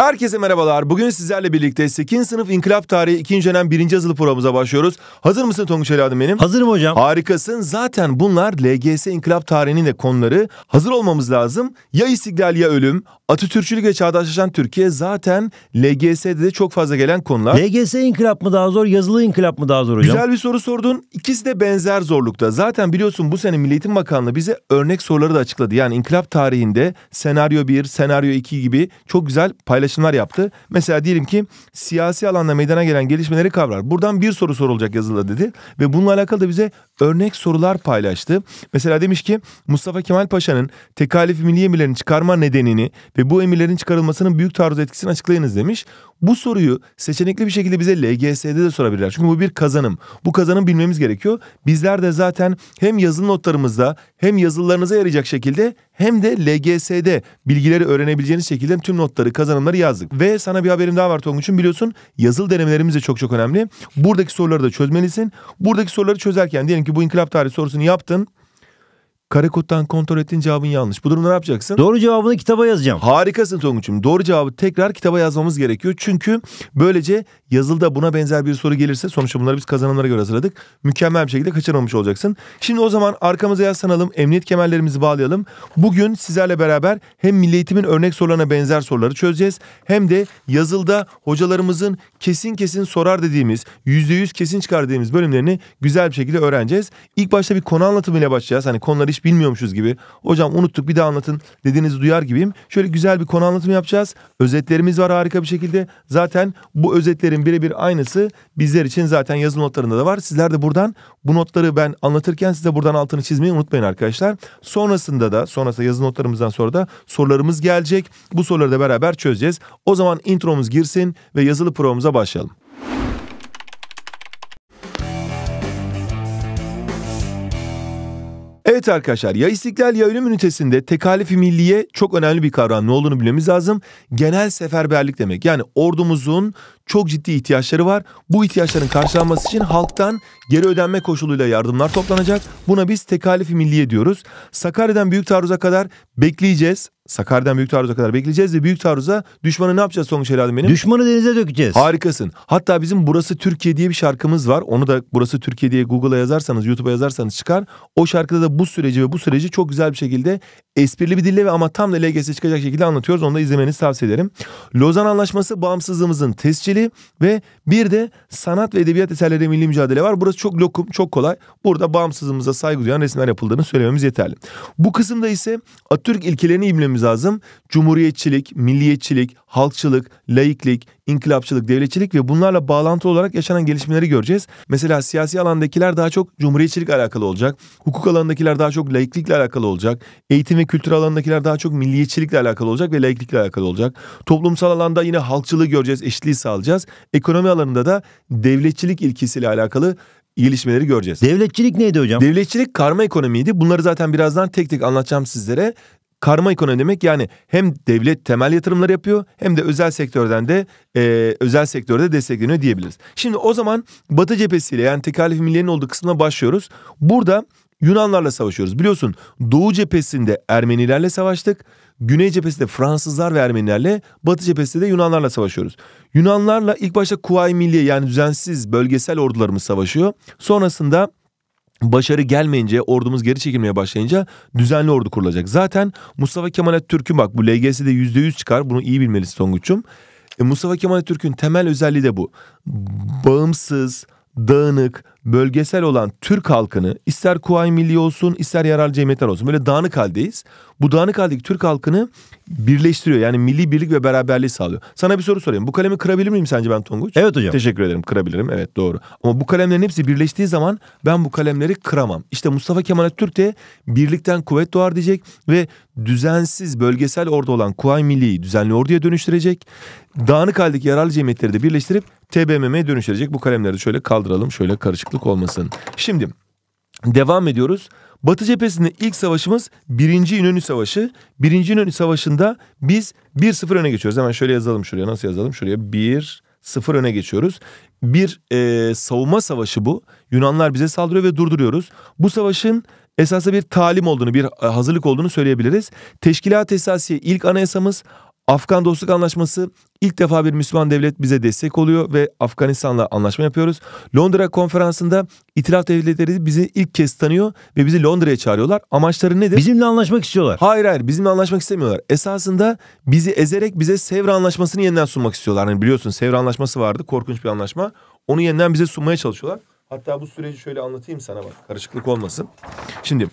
Herkese merhabalar. Bugün sizlerle birlikte 8. sınıf inkılap tarihi 2. dönem 1. yazılı programımıza başlıyoruz. Hazır mısın Tonguç evladım benim? Hazırım hocam. Harikasın. Zaten bunlar LGS inkılap tarihinin de konuları. Hazır olmamız lazım. Ya istiklal ya ölüm. Atatürkçülük ve çağdaşlaşan Türkiye zaten LGS'de de çok fazla gelen konular. LGS inkılap mı daha zor, yazılı inkılap mı daha zor hocam? Güzel bir soru sordun. İkisi de benzer zorlukta. Zaten biliyorsun bu sene Milli Eğitim Bakanlığı bize örnek soruları da açıkladı. Yani inkılap tarihinde senaryo 1, senaryo 2 gibi çok güzel paylaşımlar paylaşımlar yaptı. Mesela diyelim ki siyasi alanda meydana gelen gelişmeleri kavrar. Buradan bir soru sorulacak yazılı dedi ve bununla alakalı da bize örnek sorular paylaştı. Mesela demiş ki Mustafa Kemal Paşa'nın tekalif milli emirlerini çıkarma nedenini ve bu emirlerin çıkarılmasının büyük taarruz etkisini açıklayınız demiş. Bu soruyu seçenekli bir şekilde bize LGS'de de sorabilirler. Çünkü bu bir kazanım. Bu kazanım bilmemiz gerekiyor. Bizler de zaten hem yazılı notlarımızda hem yazılılarınıza yarayacak şekilde hem de LGS'de bilgileri öğrenebileceğiniz şekilde tüm notları, kazanımları yazdık. Ve sana bir haberim daha var Tonguç'un biliyorsun yazılı denemelerimiz de çok çok önemli. Buradaki soruları da çözmelisin. Buradaki soruları çözerken diyelim ki bu inkılap tarihi sorusunu yaptın. Karakot'tan kontrol ettin cevabın yanlış. Bu durumda ne yapacaksın? Doğru cevabını kitaba yazacağım. Harikasın Tonguç'um. Doğru cevabı tekrar kitaba yazmamız gerekiyor. Çünkü böylece yazılıda buna benzer bir soru gelirse sonuçta bunları biz kazanımlara göre hazırladık. Mükemmel bir şekilde kaçırmamış olacaksın. Şimdi o zaman arkamıza yaslanalım. Emniyet kemerlerimizi bağlayalım. Bugün sizlerle beraber hem Milli Eğitim'in örnek sorularına benzer soruları çözeceğiz. Hem de yazılda hocalarımızın kesin kesin sorar dediğimiz, %100 kesin çıkar dediğimiz bölümlerini güzel bir şekilde öğreneceğiz. İlk başta bir konu anlatımıyla başlayacağız. Hani konuları hiç bilmiyormuşuz gibi. Hocam unuttuk bir daha anlatın dediğinizi duyar gibiyim. Şöyle güzel bir konu anlatımı yapacağız. Özetlerimiz var harika bir şekilde. Zaten bu özetlerin birebir aynısı bizler için zaten yazılı notlarında da var. Sizler de buradan bu notları ben anlatırken size buradan altını çizmeyi unutmayın arkadaşlar. Sonrasında da sonrasında yazılı notlarımızdan sonra da sorularımız gelecek. Bu soruları da beraber çözeceğiz. O zaman intromuz girsin ve yazılı provamıza başlayalım. Evet arkadaşlar ya istiklal ya ölüm ünitesinde tekalifi milliye çok önemli bir kavram. Ne olduğunu bilmemiz lazım. Genel seferberlik demek. Yani ordumuzun çok ciddi ihtiyaçları var. Bu ihtiyaçların karşılanması için halktan geri ödenme koşuluyla yardımlar toplanacak. Buna biz tekalifi milliye diyoruz. Sakarya'dan büyük taarruza kadar bekleyeceğiz. Sakarya'dan büyük taarruza kadar bekleyeceğiz ve büyük taarruza düşmanı ne yapacağız Sonuç Helal'im benim? Düşmanı denize dökeceğiz. Harikasın. Hatta bizim Burası Türkiye diye bir şarkımız var. Onu da Burası Türkiye diye Google'a yazarsanız, YouTube'a yazarsanız çıkar. O şarkıda da bu süreci ve bu süreci çok güzel bir şekilde esprili bir dille ve ama tam da LGS'e çıkacak şekilde anlatıyoruz. Onu da izlemenizi tavsiye ederim. Lozan Anlaşması bağımsızlığımızın tescili ve bir de sanat ve edebiyat eserleri milli mücadele var. Burası çok lokum, çok kolay. Burada bağımsızlığımıza saygı duyan resimler yapıldığını söylememiz yeterli. Bu kısımda ise Atatürk ilkelerini bilmemiz lazım. Cumhuriyetçilik, milliyetçilik, halkçılık, laiklik, inkılapçılık, devletçilik ve bunlarla bağlantılı olarak yaşanan gelişmeleri göreceğiz. Mesela siyasi alandakiler daha çok cumhuriyetçilikle alakalı olacak. Hukuk alanındakiler daha çok laiklikle alakalı olacak. Eğitim ve kültür alanındakiler daha çok milliyetçilikle alakalı olacak ve laiklikle alakalı olacak. Toplumsal alanda yine halkçılığı göreceğiz, eşitliği sağlayacağız. Ekonomi alanında da devletçilik ilkesiyle alakalı gelişmeleri göreceğiz. Devletçilik neydi hocam? Devletçilik karma ekonomiydi. Bunları zaten birazdan tek tek anlatacağım sizlere. Karma ekonomi demek yani hem devlet temel yatırımlar yapıyor hem de özel sektörden de e, özel sektörde destekleniyor diyebiliriz. Şimdi o zaman Batı cephesiyle yani tekalif milliyenin olduğu kısmına başlıyoruz. Burada Yunanlarla savaşıyoruz. Biliyorsun Doğu cephesinde Ermenilerle savaştık. Güney cephesinde Fransızlar ve Ermenilerle, Batı cephesinde de Yunanlarla savaşıyoruz. Yunanlarla ilk başta Kuvayi Milliye yani düzensiz bölgesel ordularımız savaşıyor. Sonrasında başarı gelmeyince ordumuz geri çekilmeye başlayınca düzenli ordu kurulacak. Zaten Mustafa Kemal Atatürk'ün bak bu LGS'de %100 çıkar bunu iyi bilmelisin Tonguç'um. E, Mustafa Kemal Atatürk'ün temel özelliği de bu. Bağımsız, dağınık, bölgesel olan Türk halkını ister Kuvayi Milli olsun ister yararlı cemiyetler olsun böyle dağınık haldeyiz bu dağınık haldeki Türk halkını birleştiriyor. Yani milli birlik ve beraberliği sağlıyor. Sana bir soru sorayım. Bu kalemi kırabilir miyim sence ben Tonguç? Evet hocam. Teşekkür ederim. Kırabilirim. Evet doğru. Ama bu kalemlerin hepsi birleştiği zaman ben bu kalemleri kıramam. İşte Mustafa Kemal Atatürk de birlikten kuvvet doğar diyecek ve düzensiz bölgesel ordu olan Kuvayi Milli'yi düzenli orduya dönüştürecek. Dağınık haldeki yararlı cemiyetleri de birleştirip TBMM'ye dönüştürecek. Bu kalemleri şöyle kaldıralım. Şöyle karışıklık olmasın. Şimdi Devam ediyoruz. Batı cephesinde ilk savaşımız 1. İnönü Savaşı. 1. İnönü Savaşı'nda biz 1-0 öne geçiyoruz. Hemen şöyle yazalım şuraya. Nasıl yazalım? Şuraya 1-0 öne geçiyoruz. Bir e, savunma savaşı bu. Yunanlar bize saldırıyor ve durduruyoruz. Bu savaşın esasında bir talim olduğunu, bir e, hazırlık olduğunu söyleyebiliriz. Teşkilat Esasiye ilk anayasamız Afgan Dostluk Anlaşması ilk defa bir Müslüman devlet bize destek oluyor ve Afganistan'la anlaşma yapıyoruz. Londra konferansında itiraf devletleri bizi ilk kez tanıyor ve bizi Londra'ya çağırıyorlar. Amaçları nedir? Bizimle anlaşmak istiyorlar. Hayır hayır bizimle anlaşmak istemiyorlar. Esasında bizi ezerek bize Sevr Anlaşması'nı yeniden sunmak istiyorlar. Hani biliyorsun Sevr Anlaşması vardı korkunç bir anlaşma. Onu yeniden bize sunmaya çalışıyorlar. Hatta bu süreci şöyle anlatayım sana bak karışıklık olmasın. Şimdi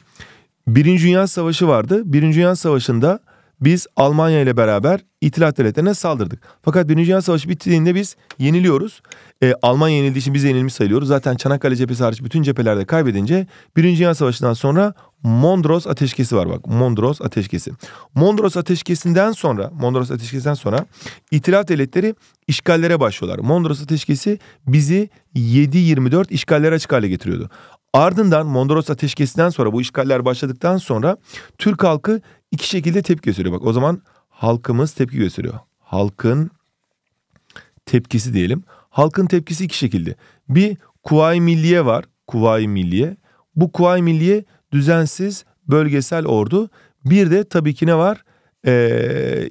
Birinci Dünya Savaşı vardı. Birinci Dünya Savaşı'nda biz Almanya ile beraber İtilaf Devletleri'ne saldırdık. Fakat Birinci Dünya Savaşı bittiğinde biz yeniliyoruz. E, Almanya yenildiği için biz yenilmiş sayılıyoruz. Zaten Çanakkale cephesi hariç bütün cephelerde kaybedince Birinci Dünya Savaşı'ndan sonra Mondros Ateşkesi var bak. Mondros Ateşkesi. Mondros Ateşkesi'nden sonra Mondros Ateşkesi'nden sonra İtilaf Devletleri işgallere başlıyorlar. Mondros Ateşkesi bizi 7-24 işgallere açık hale getiriyordu. Ardından Mondros Ateşkesi'nden sonra bu işgaller başladıktan sonra Türk halkı iki şekilde tepki gösteriyor. Bak o zaman halkımız tepki gösteriyor. Halkın tepkisi diyelim. Halkın tepkisi iki şekilde. Bir kuvayi milliye var. Kuvayi milliye. Bu kuvayi milliye düzensiz bölgesel ordu. Bir de tabii ki ne var? Ee,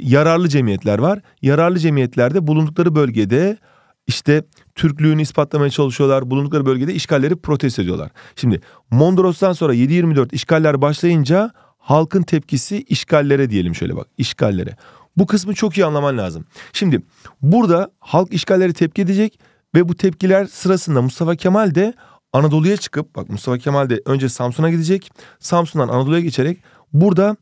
yararlı cemiyetler var. Yararlı cemiyetlerde bulundukları bölgede işte Türklüğünü ispatlamaya çalışıyorlar. Bulundukları bölgede işgalleri protesto ediyorlar. Şimdi Mondros'tan sonra 7-24 işgaller başlayınca halkın tepkisi işgallere diyelim şöyle bak işgallere. Bu kısmı çok iyi anlaman lazım. Şimdi burada halk işgallere tepki edecek ve bu tepkiler sırasında Mustafa Kemal de Anadolu'ya çıkıp bak Mustafa Kemal de önce Samsun'a gidecek. Samsun'dan Anadolu'ya geçerek burada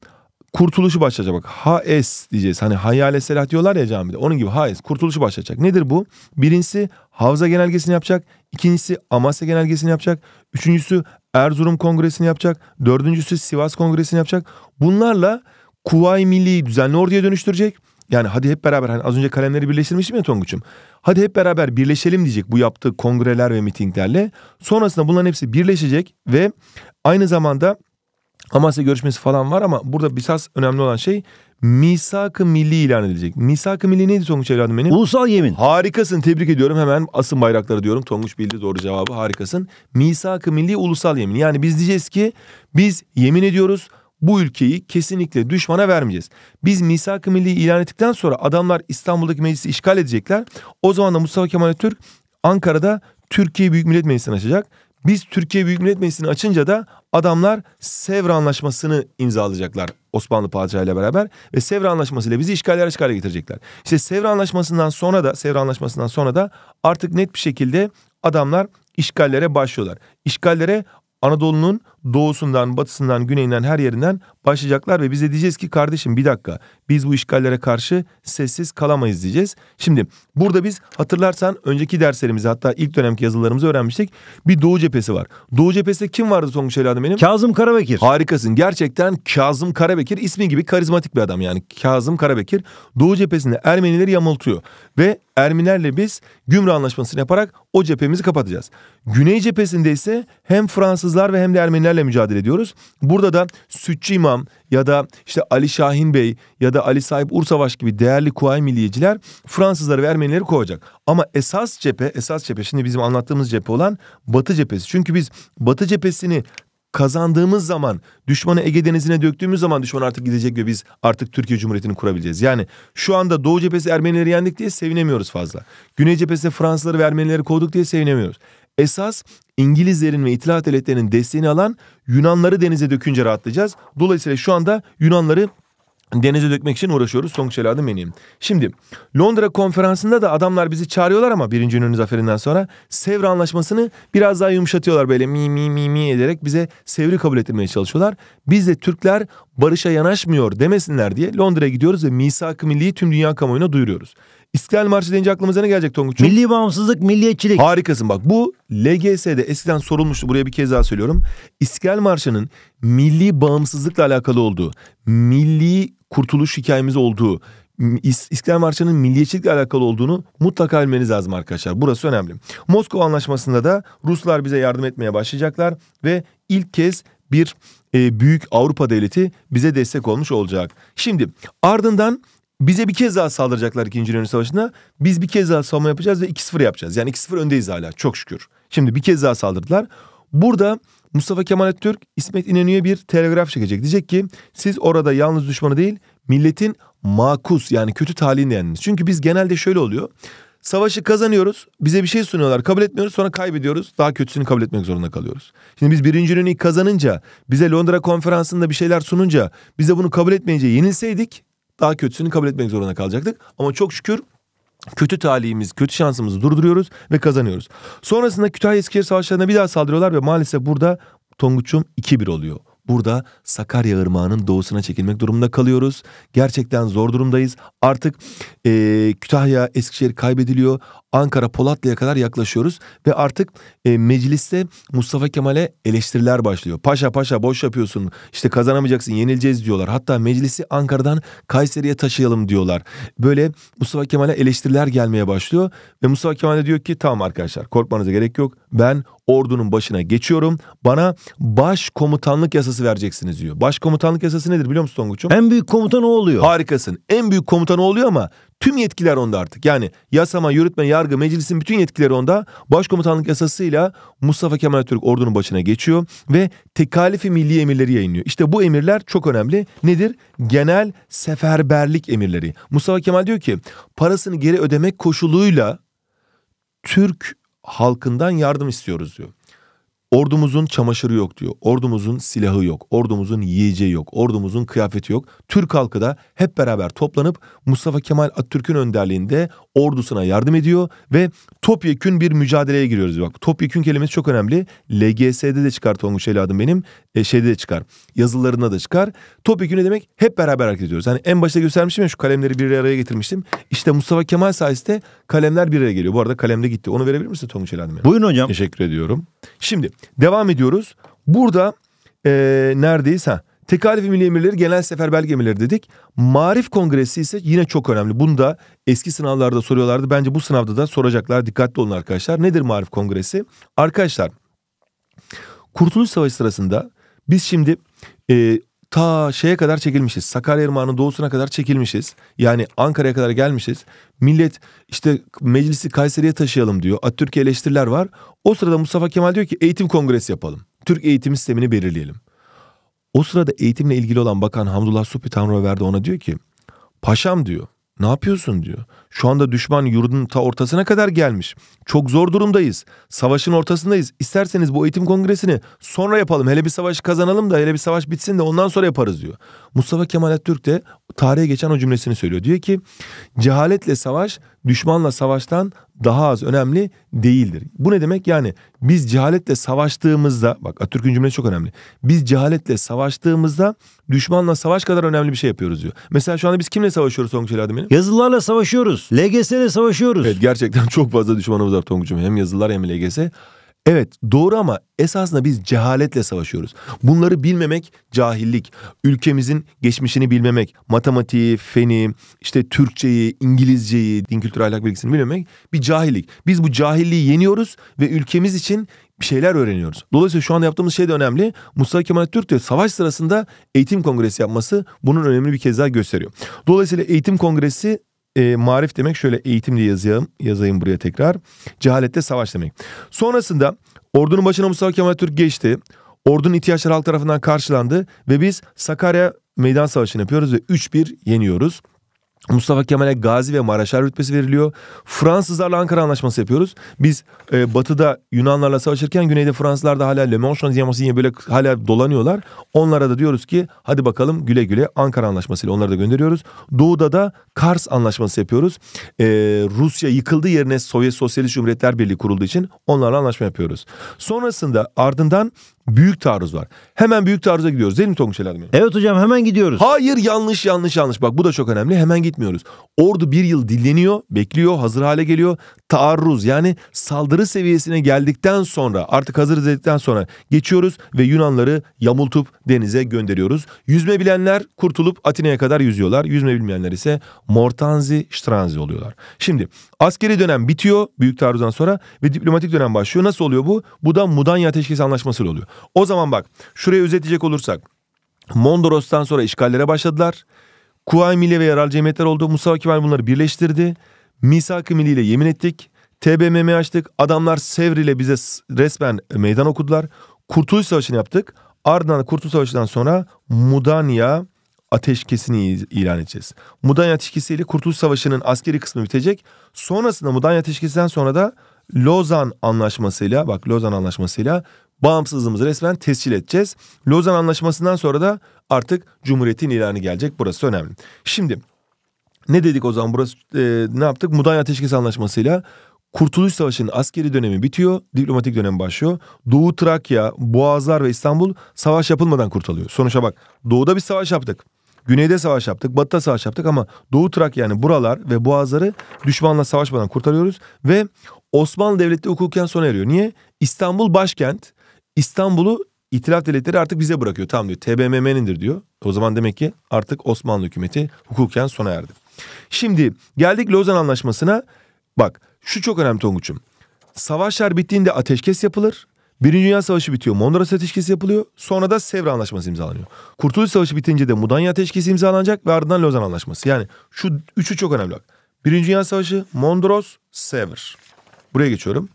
kurtuluşu başlayacak bak. HS diyeceğiz. Hani hayale selah diyorlar ya camide. Onun gibi HS kurtuluşu başlayacak. Nedir bu? Birincisi Havza genelgesini yapacak. İkincisi Amasya genelgesini yapacak. Üçüncüsü Erzurum kongresini yapacak. Dördüncüsü Sivas kongresini yapacak. Bunlarla Kuvay Milli'yi düzenli orduya dönüştürecek. Yani hadi hep beraber hani az önce kalemleri birleştirmiştim ya Tonguç'um. Hadi hep beraber birleşelim diyecek bu yaptığı kongreler ve mitinglerle. Sonrasında bunların hepsi birleşecek ve aynı zamanda Amasya görüşmesi falan var ama burada bisas önemli olan şey misak-ı milli ilan edilecek. Misak-ı milli neydi Tonguç evladım benim? Ulusal yemin. Harikasın tebrik ediyorum hemen asın bayrakları diyorum. Tonguç bildi doğru cevabı harikasın. Misak-ı milli ulusal yemin. Yani biz diyeceğiz ki biz yemin ediyoruz bu ülkeyi kesinlikle düşmana vermeyeceğiz. Biz misak-ı milli ilan ettikten sonra adamlar İstanbul'daki meclisi işgal edecekler. O zaman da Mustafa Kemal Atatürk Ankara'da Türkiye Büyük Millet Meclisi'ni açacak biz Türkiye Büyük Millet Meclisi'ni açınca da adamlar Sevr Anlaşması'nı imzalayacaklar Osmanlı Padişahı ile beraber ve Sevr Anlaşması ile bizi işgaller açık hale getirecekler. İşte Sevr Anlaşması'ndan sonra da Sevr Anlaşması'ndan sonra da artık net bir şekilde adamlar işgallere başlıyorlar. İşgallere Anadolu'nun doğusundan, batısından, güneyinden, her yerinden başlayacaklar ve bize diyeceğiz ki kardeşim bir dakika biz bu işgallere karşı sessiz kalamayız diyeceğiz. Şimdi burada biz hatırlarsan önceki derslerimizi hatta ilk dönemki yazılarımızı öğrenmiştik. Bir Doğu cephesi var. Doğu cephesinde kim vardı Tonguç evladım benim? Kazım Karabekir. Harikasın. Gerçekten Kazım Karabekir ismi gibi karizmatik bir adam yani. Kazım Karabekir Doğu cephesinde Ermenileri yamultuyor ve Ermenilerle biz Gümrü Anlaşması'nı yaparak o cephemizi kapatacağız. Güney cephesinde ise hem Fransızlar ve hem de Ermeniler kimlerle mücadele ediyoruz? Burada da Sütçü İmam ya da işte Ali Şahin Bey ya da Ali Sahip Ursavaş gibi değerli Kuvayi Milliyeciler Fransızları ve Ermenileri kovacak. Ama esas cephe, esas cephe şimdi bizim anlattığımız cephe olan Batı cephesi. Çünkü biz Batı cephesini kazandığımız zaman düşmanı Ege Denizi'ne döktüğümüz zaman düşman artık gidecek ve biz artık Türkiye Cumhuriyeti'ni kurabileceğiz. Yani şu anda Doğu cephesi Ermenileri yendik diye sevinemiyoruz fazla. Güney cephesi Fransızları ve Ermenileri kovduk diye sevinemiyoruz. Esas İngilizlerin ve İtilaf Devletleri'nin desteğini alan Yunanları denize dökünce rahatlayacağız. Dolayısıyla şu anda Yunanları denize dökmek için uğraşıyoruz. Songçel adım benim. Şimdi Londra konferansında da adamlar bizi çağırıyorlar ama birinci Yunan zaferinden sonra Sevr anlaşmasını biraz daha yumuşatıyorlar böyle mi mi mi mi ederek bize Sevr'i kabul ettirmeye çalışıyorlar. Biz de Türkler barışa yanaşmıyor demesinler diye Londra'ya gidiyoruz ve misak-ı milliyi tüm dünya kamuoyuna duyuruyoruz. İstiklal Marşı deyince aklımıza ne gelecek Tonguç? Milli bağımsızlık, milliyetçilik. Harikasın bak bu LGS'de eskiden sorulmuştu buraya bir kez daha söylüyorum. İstiklal Marşı'nın milli bağımsızlıkla alakalı olduğu, milli kurtuluş hikayemiz olduğu, İstiklal Marşı'nın milliyetçilikle alakalı olduğunu mutlaka bilmeniz lazım arkadaşlar. Burası önemli. Moskova Anlaşması'nda da Ruslar bize yardım etmeye başlayacaklar ve ilk kez bir e, büyük Avrupa devleti bize destek olmuş olacak. Şimdi ardından bize bir kez daha saldıracaklar ikinci Dünya Savaşı'nda. Biz bir kez daha savunma yapacağız ve 2-0 yapacağız. Yani 2-0 öndeyiz hala çok şükür. Şimdi bir kez daha saldırdılar. Burada Mustafa Kemal Atatürk İsmet İnönü'ye bir telegraf çekecek. Diyecek ki siz orada yalnız düşmanı değil milletin makus yani kötü talihini yendiniz. Çünkü biz genelde şöyle oluyor. Savaşı kazanıyoruz. Bize bir şey sunuyorlar. Kabul etmiyoruz. Sonra kaybediyoruz. Daha kötüsünü kabul etmek zorunda kalıyoruz. Şimdi biz birinci ünlüyü kazanınca, bize Londra konferansında bir şeyler sununca, bize bunu kabul etmeyince yenilseydik daha kötüsünü kabul etmek zorunda kalacaktık. Ama çok şükür kötü talihimiz, kötü şansımızı durduruyoruz ve kazanıyoruz. Sonrasında Kütahya Eskişehir savaşlarına bir daha saldırıyorlar ve maalesef burada Tonguç'um 2-1 oluyor. Burada Sakarya Irmağı'nın doğusuna çekilmek durumunda kalıyoruz. Gerçekten zor durumdayız. Artık e, Kütahya, Eskişehir kaybediliyor. Ankara Polatlı'ya kadar yaklaşıyoruz ve artık e, mecliste Mustafa Kemal'e eleştiriler başlıyor. Paşa paşa boş yapıyorsun işte kazanamayacaksın yenileceğiz diyorlar. Hatta meclisi Ankara'dan Kayseri'ye taşıyalım diyorlar. Böyle Mustafa Kemal'e eleştiriler gelmeye başlıyor ve Mustafa Kemal e diyor ki tamam arkadaşlar korkmanıza gerek yok ben ordunun başına geçiyorum. Bana baş komutanlık yasası vereceksiniz diyor. Baş komutanlık yasası nedir biliyor musun Tonguç'um? En büyük komutan o oluyor. Harikasın. En büyük komutan o oluyor ama Tüm yetkiler onda artık. Yani yasama, yürütme, yargı, meclisin bütün yetkileri onda. Başkomutanlık yasasıyla Mustafa Kemal Atatürk ordunun başına geçiyor ve tekalifi milli emirleri yayınlıyor. İşte bu emirler çok önemli. Nedir? Genel seferberlik emirleri. Mustafa Kemal diyor ki parasını geri ödemek koşuluyla Türk halkından yardım istiyoruz diyor. Ordumuzun çamaşırı yok diyor. Ordumuzun silahı yok. Ordumuzun yiyeceği yok. Ordumuzun kıyafeti yok. Türk halkı da hep beraber toplanıp Mustafa Kemal Atatürk'ün önderliğinde ordusuna yardım ediyor ve topyekün bir mücadeleye giriyoruz. Bak topyekün kelimesi çok önemli. LGS'de de çıkar Tonguç evladım benim. E, şeyde de çıkar. Yazılarında da çıkar. Topyekün ne demek? Hep beraber hareket ediyoruz. Hani en başta göstermiştim ya şu kalemleri bir araya getirmiştim. İşte Mustafa Kemal sayesinde kalemler bir araya geliyor. Bu arada kalemde gitti. Onu verebilir misin Tonguç evladım? Benim? Buyurun hocam. Teşekkür ediyorum. Şimdi devam ediyoruz. Burada neredeyse. neredeyiz? Tekalif-i Milli Emirleri Genel Seferberlik Emirleri dedik. Marif Kongresi ise yine çok önemli. Bunu da eski sınavlarda soruyorlardı. Bence bu sınavda da soracaklar. Dikkatli olun arkadaşlar. Nedir Marif Kongresi? Arkadaşlar Kurtuluş Savaşı sırasında biz şimdi e, ta şeye kadar çekilmişiz. Sakarya Irmağı'nın doğusuna kadar çekilmişiz. Yani Ankara'ya kadar gelmişiz. Millet işte meclisi Kayseri'ye taşıyalım diyor. Atatürk'e eleştiriler var. O sırada Mustafa Kemal diyor ki eğitim kongresi yapalım. Türk eğitim sistemini belirleyelim. O sırada eğitimle ilgili olan bakan Hamdullah Supi Tanrıverdi ona diyor ki paşam diyor ne yapıyorsun diyor. Şu anda düşman yurdun ta ortasına kadar gelmiş. Çok zor durumdayız. Savaşın ortasındayız. İsterseniz bu eğitim kongresini sonra yapalım. Hele bir savaş kazanalım da hele bir savaş bitsin de ondan sonra yaparız diyor. Mustafa Kemal Atatürk de tarihe geçen o cümlesini söylüyor. Diyor ki cehaletle savaş düşmanla savaştan daha az önemli değildir. Bu ne demek? Yani biz cehaletle savaştığımızda bak Atatürk'ün cümlesi çok önemli. Biz cehaletle savaştığımızda düşmanla savaş kadar önemli bir şey yapıyoruz diyor. Mesela şu anda biz kimle savaşıyoruz Tonguç Ali benim? Yazılılarla savaşıyoruz. LGS ile savaşıyoruz. Evet gerçekten çok fazla düşmanımız var Tonguç'um. Hem yazılılar hem LGS. Evet doğru ama esasında biz cehaletle savaşıyoruz. Bunları bilmemek cahillik. Ülkemizin geçmişini bilmemek, matematiği, feni, işte Türkçeyi, İngilizceyi, din kültürü ahlak bilgisini bilmemek bir cahillik. Biz bu cahilliği yeniyoruz ve ülkemiz için bir şeyler öğreniyoruz. Dolayısıyla şu anda yaptığımız şey de önemli. Mustafa Kemal Atatürk de savaş sırasında eğitim kongresi yapması bunun önemli bir kez daha gösteriyor. Dolayısıyla eğitim kongresi e, marif demek şöyle eğitim diye yazayım, yazayım buraya tekrar. Cehalette savaş demek. Sonrasında ordunun başına Mustafa Kemal Türk geçti. Ordunun ihtiyaçları halk tarafından karşılandı ve biz Sakarya Meydan Savaşı'nı yapıyoruz ve 3-1 yeniyoruz. Mustafa Kemal'e Gazi ve Maraşar rütbesi veriliyor. Fransızlarla Ankara Anlaşması yapıyoruz. Biz e, batıda Yunanlarla savaşırken güneyde Fransızlar da hala Le Manchon böyle hala dolanıyorlar. Onlara da diyoruz ki hadi bakalım güle güle Ankara Anlaşması ile onları da gönderiyoruz. Doğuda da Kars Anlaşması yapıyoruz. E, Rusya yıkıldı yerine Sovyet Sosyalist Cumhuriyetler Birliği kurulduğu için onlarla anlaşma yapıyoruz. Sonrasında ardından Büyük taarruz var. Hemen büyük taarruza gidiyoruz değil mi Tonguç Eladmen? Evet hocam hemen gidiyoruz. Hayır yanlış yanlış yanlış. Bak bu da çok önemli. Hemen gitmiyoruz. Ordu bir yıl dilleniyor, bekliyor, hazır hale geliyor. Taarruz yani saldırı seviyesine geldikten sonra artık hazır dedikten sonra geçiyoruz ve Yunanları yamultup denize gönderiyoruz. Yüzme bilenler kurtulup Atina'ya kadar yüzüyorlar. Yüzme bilmeyenler ise Mortanzi Stranzi oluyorlar. Şimdi Askeri dönem bitiyor büyük taarruzdan sonra ve diplomatik dönem başlıyor. Nasıl oluyor bu? Bu da Mudanya Ateşkesi Anlaşması ile oluyor. O zaman bak şuraya özetleyecek olursak. Mondros'tan sonra işgallere başladılar. Kuvayi Milli ve Yarar Cemiyetler oldu. Mustafa Kemal bunları birleştirdi. Misak-ı Milli ile yemin ettik. TBMM açtık. Adamlar Sevri ile bize resmen meydan okudular. Kurtuluş Savaşı'nı yaptık. Ardından Kurtuluş Savaşı'ndan sonra Mudanya ateşkesini ilan edeceğiz. Mudanya ile Kurtuluş Savaşı'nın askeri kısmı bitecek. Sonrasında Mudanya ateşkesinden sonra da Lozan Anlaşması'yla bak Lozan Anlaşması'yla bağımsızlığımızı resmen tescil edeceğiz. Lozan Anlaşması'ndan sonra da artık Cumhuriyet'in ilanı gelecek. Burası önemli. Şimdi ne dedik o zaman burası e, ne yaptık? Mudanya Ateşkes Anlaşması'yla Kurtuluş Savaşı'nın askeri dönemi bitiyor, diplomatik dönem başlıyor. Doğu Trakya, Boğazlar ve İstanbul savaş yapılmadan kurtuluyor. Sonuçta bak doğuda bir savaş yaptık. Güneyde savaş yaptık, batıda savaş yaptık ama Doğu Trak yani buralar ve boğazları düşmanla savaşmadan kurtarıyoruz ve Osmanlı Devleti hukuken sona eriyor. Niye? İstanbul başkent. İstanbul'u İtilaf devletleri artık bize bırakıyor. Tamam diyor TBMM'nindir diyor. O zaman demek ki artık Osmanlı hükümeti hukuken sona erdi. Şimdi geldik Lozan Anlaşması'na. Bak şu çok önemli Tonguç'um. Savaşlar bittiğinde ateşkes yapılır. Birinci Dünya Savaşı bitiyor. Mondros Ateşkesi yapılıyor. Sonra da Sevr Anlaşması imzalanıyor. Kurtuluş Savaşı bitince de Mudanya Ateşkesi imzalanacak ve ardından Lozan Anlaşması. Yani şu üçü çok önemli. Birinci Dünya Savaşı, Mondros, Sevr. Buraya geçiyorum.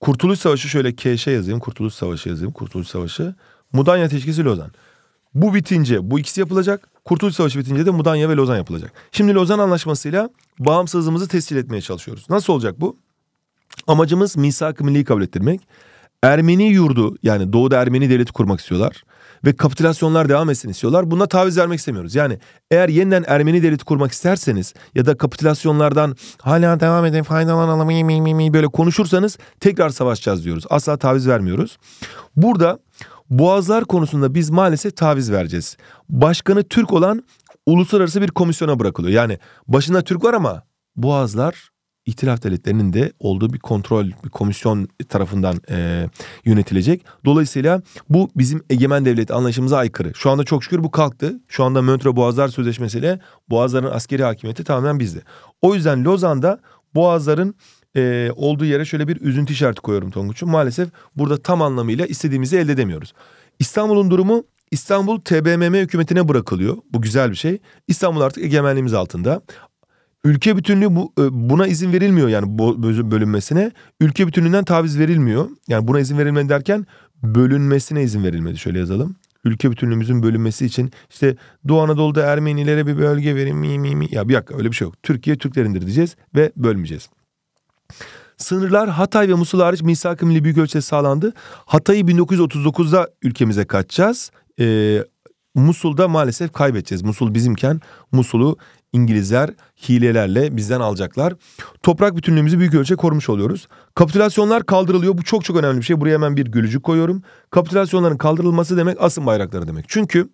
Kurtuluş Savaşı şöyle KŞ yazayım. Kurtuluş Savaşı yazayım. Kurtuluş Savaşı. Mudanya Ateşkesi Lozan. Bu bitince bu ikisi yapılacak. Kurtuluş Savaşı bitince de Mudanya ve Lozan yapılacak. Şimdi Lozan Anlaşması'yla bağımsızlığımızı tescil etmeye çalışıyoruz. Nasıl olacak bu? Amacımız misak-ı milli kabul ettirmek. Ermeni yurdu yani doğuda Ermeni devleti kurmak istiyorlar ve kapitülasyonlar devam etsin istiyorlar. Buna taviz vermek istemiyoruz. Yani eğer yeniden Ermeni devleti kurmak isterseniz ya da kapitülasyonlardan hala devam edin faydalanalım iyi, iyi, iyi, böyle konuşursanız tekrar savaşacağız diyoruz. Asla taviz vermiyoruz. Burada boğazlar konusunda biz maalesef taviz vereceğiz. Başkanı Türk olan uluslararası bir komisyona bırakılıyor. Yani başında Türk var ama boğazlar İtilaf devletlerinin de olduğu bir kontrol, bir komisyon tarafından e, yönetilecek. Dolayısıyla bu bizim egemen devlet anlayışımıza aykırı. Şu anda çok şükür bu kalktı. Şu anda Montre Boğazlar Sözleşmesi ile Boğazların askeri hakimiyeti tamamen bizde. O yüzden Lozan'da Boğazların e, olduğu yere şöyle bir üzüntü işareti koyuyorum Tonguç'um. Maalesef burada tam anlamıyla istediğimizi elde edemiyoruz. İstanbul'un durumu İstanbul TBMM hükümetine bırakılıyor. Bu güzel bir şey. İstanbul artık egemenliğimiz altında ülke bütünlüğü bu, e, buna izin verilmiyor yani bölünmesine. Ülke bütünlüğünden taviz verilmiyor. Yani buna izin verilmedi derken bölünmesine izin verilmedi şöyle yazalım. Ülke bütünlüğümüzün bölünmesi için işte Doğu Anadolu'da Ermenilere bir bölge verin mi mi mi. Ya bir dakika öyle bir şey yok. Türkiye Türklerindir diyeceğiz ve bölmeyeceğiz. Sınırlar Hatay ve Musul hariç misak büyük ölçüde sağlandı. Hatay'ı 1939'da ülkemize kaçacağız. Ee, Musul'da maalesef kaybedeceğiz. Musul bizimken Musul'u İngilizler hilelerle bizden alacaklar. Toprak bütünlüğümüzü büyük ölçüde korumuş oluyoruz. Kapitülasyonlar kaldırılıyor. Bu çok çok önemli bir şey. Buraya hemen bir gülücük koyuyorum. Kapitülasyonların kaldırılması demek asın bayrakları demek. Çünkü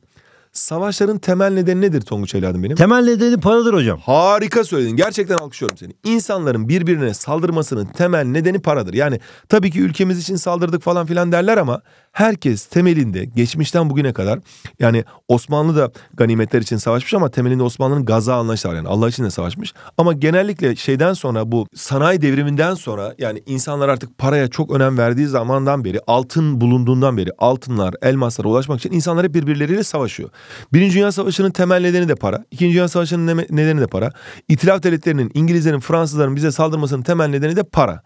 savaşların temel nedeni nedir Tonguç evladım benim? Temel nedeni paradır hocam. Harika söyledin. Gerçekten alkışlıyorum seni. İnsanların birbirine saldırmasının temel nedeni paradır. Yani tabii ki ülkemiz için saldırdık falan filan derler ama herkes temelinde geçmişten bugüne kadar yani Osmanlı da ganimetler için savaşmış ama temelinde Osmanlı'nın gaza var yani Allah için de savaşmış. Ama genellikle şeyden sonra bu sanayi devriminden sonra yani insanlar artık paraya çok önem verdiği zamandan beri altın bulunduğundan beri altınlar elmaslara ulaşmak için insanlar hep birbirleriyle savaşıyor. Birinci Dünya Savaşı'nın temel nedeni de para. İkinci Dünya Savaşı'nın nedeni de para. İtilaf devletlerinin İngilizlerin Fransızların bize saldırmasının temel nedeni de para.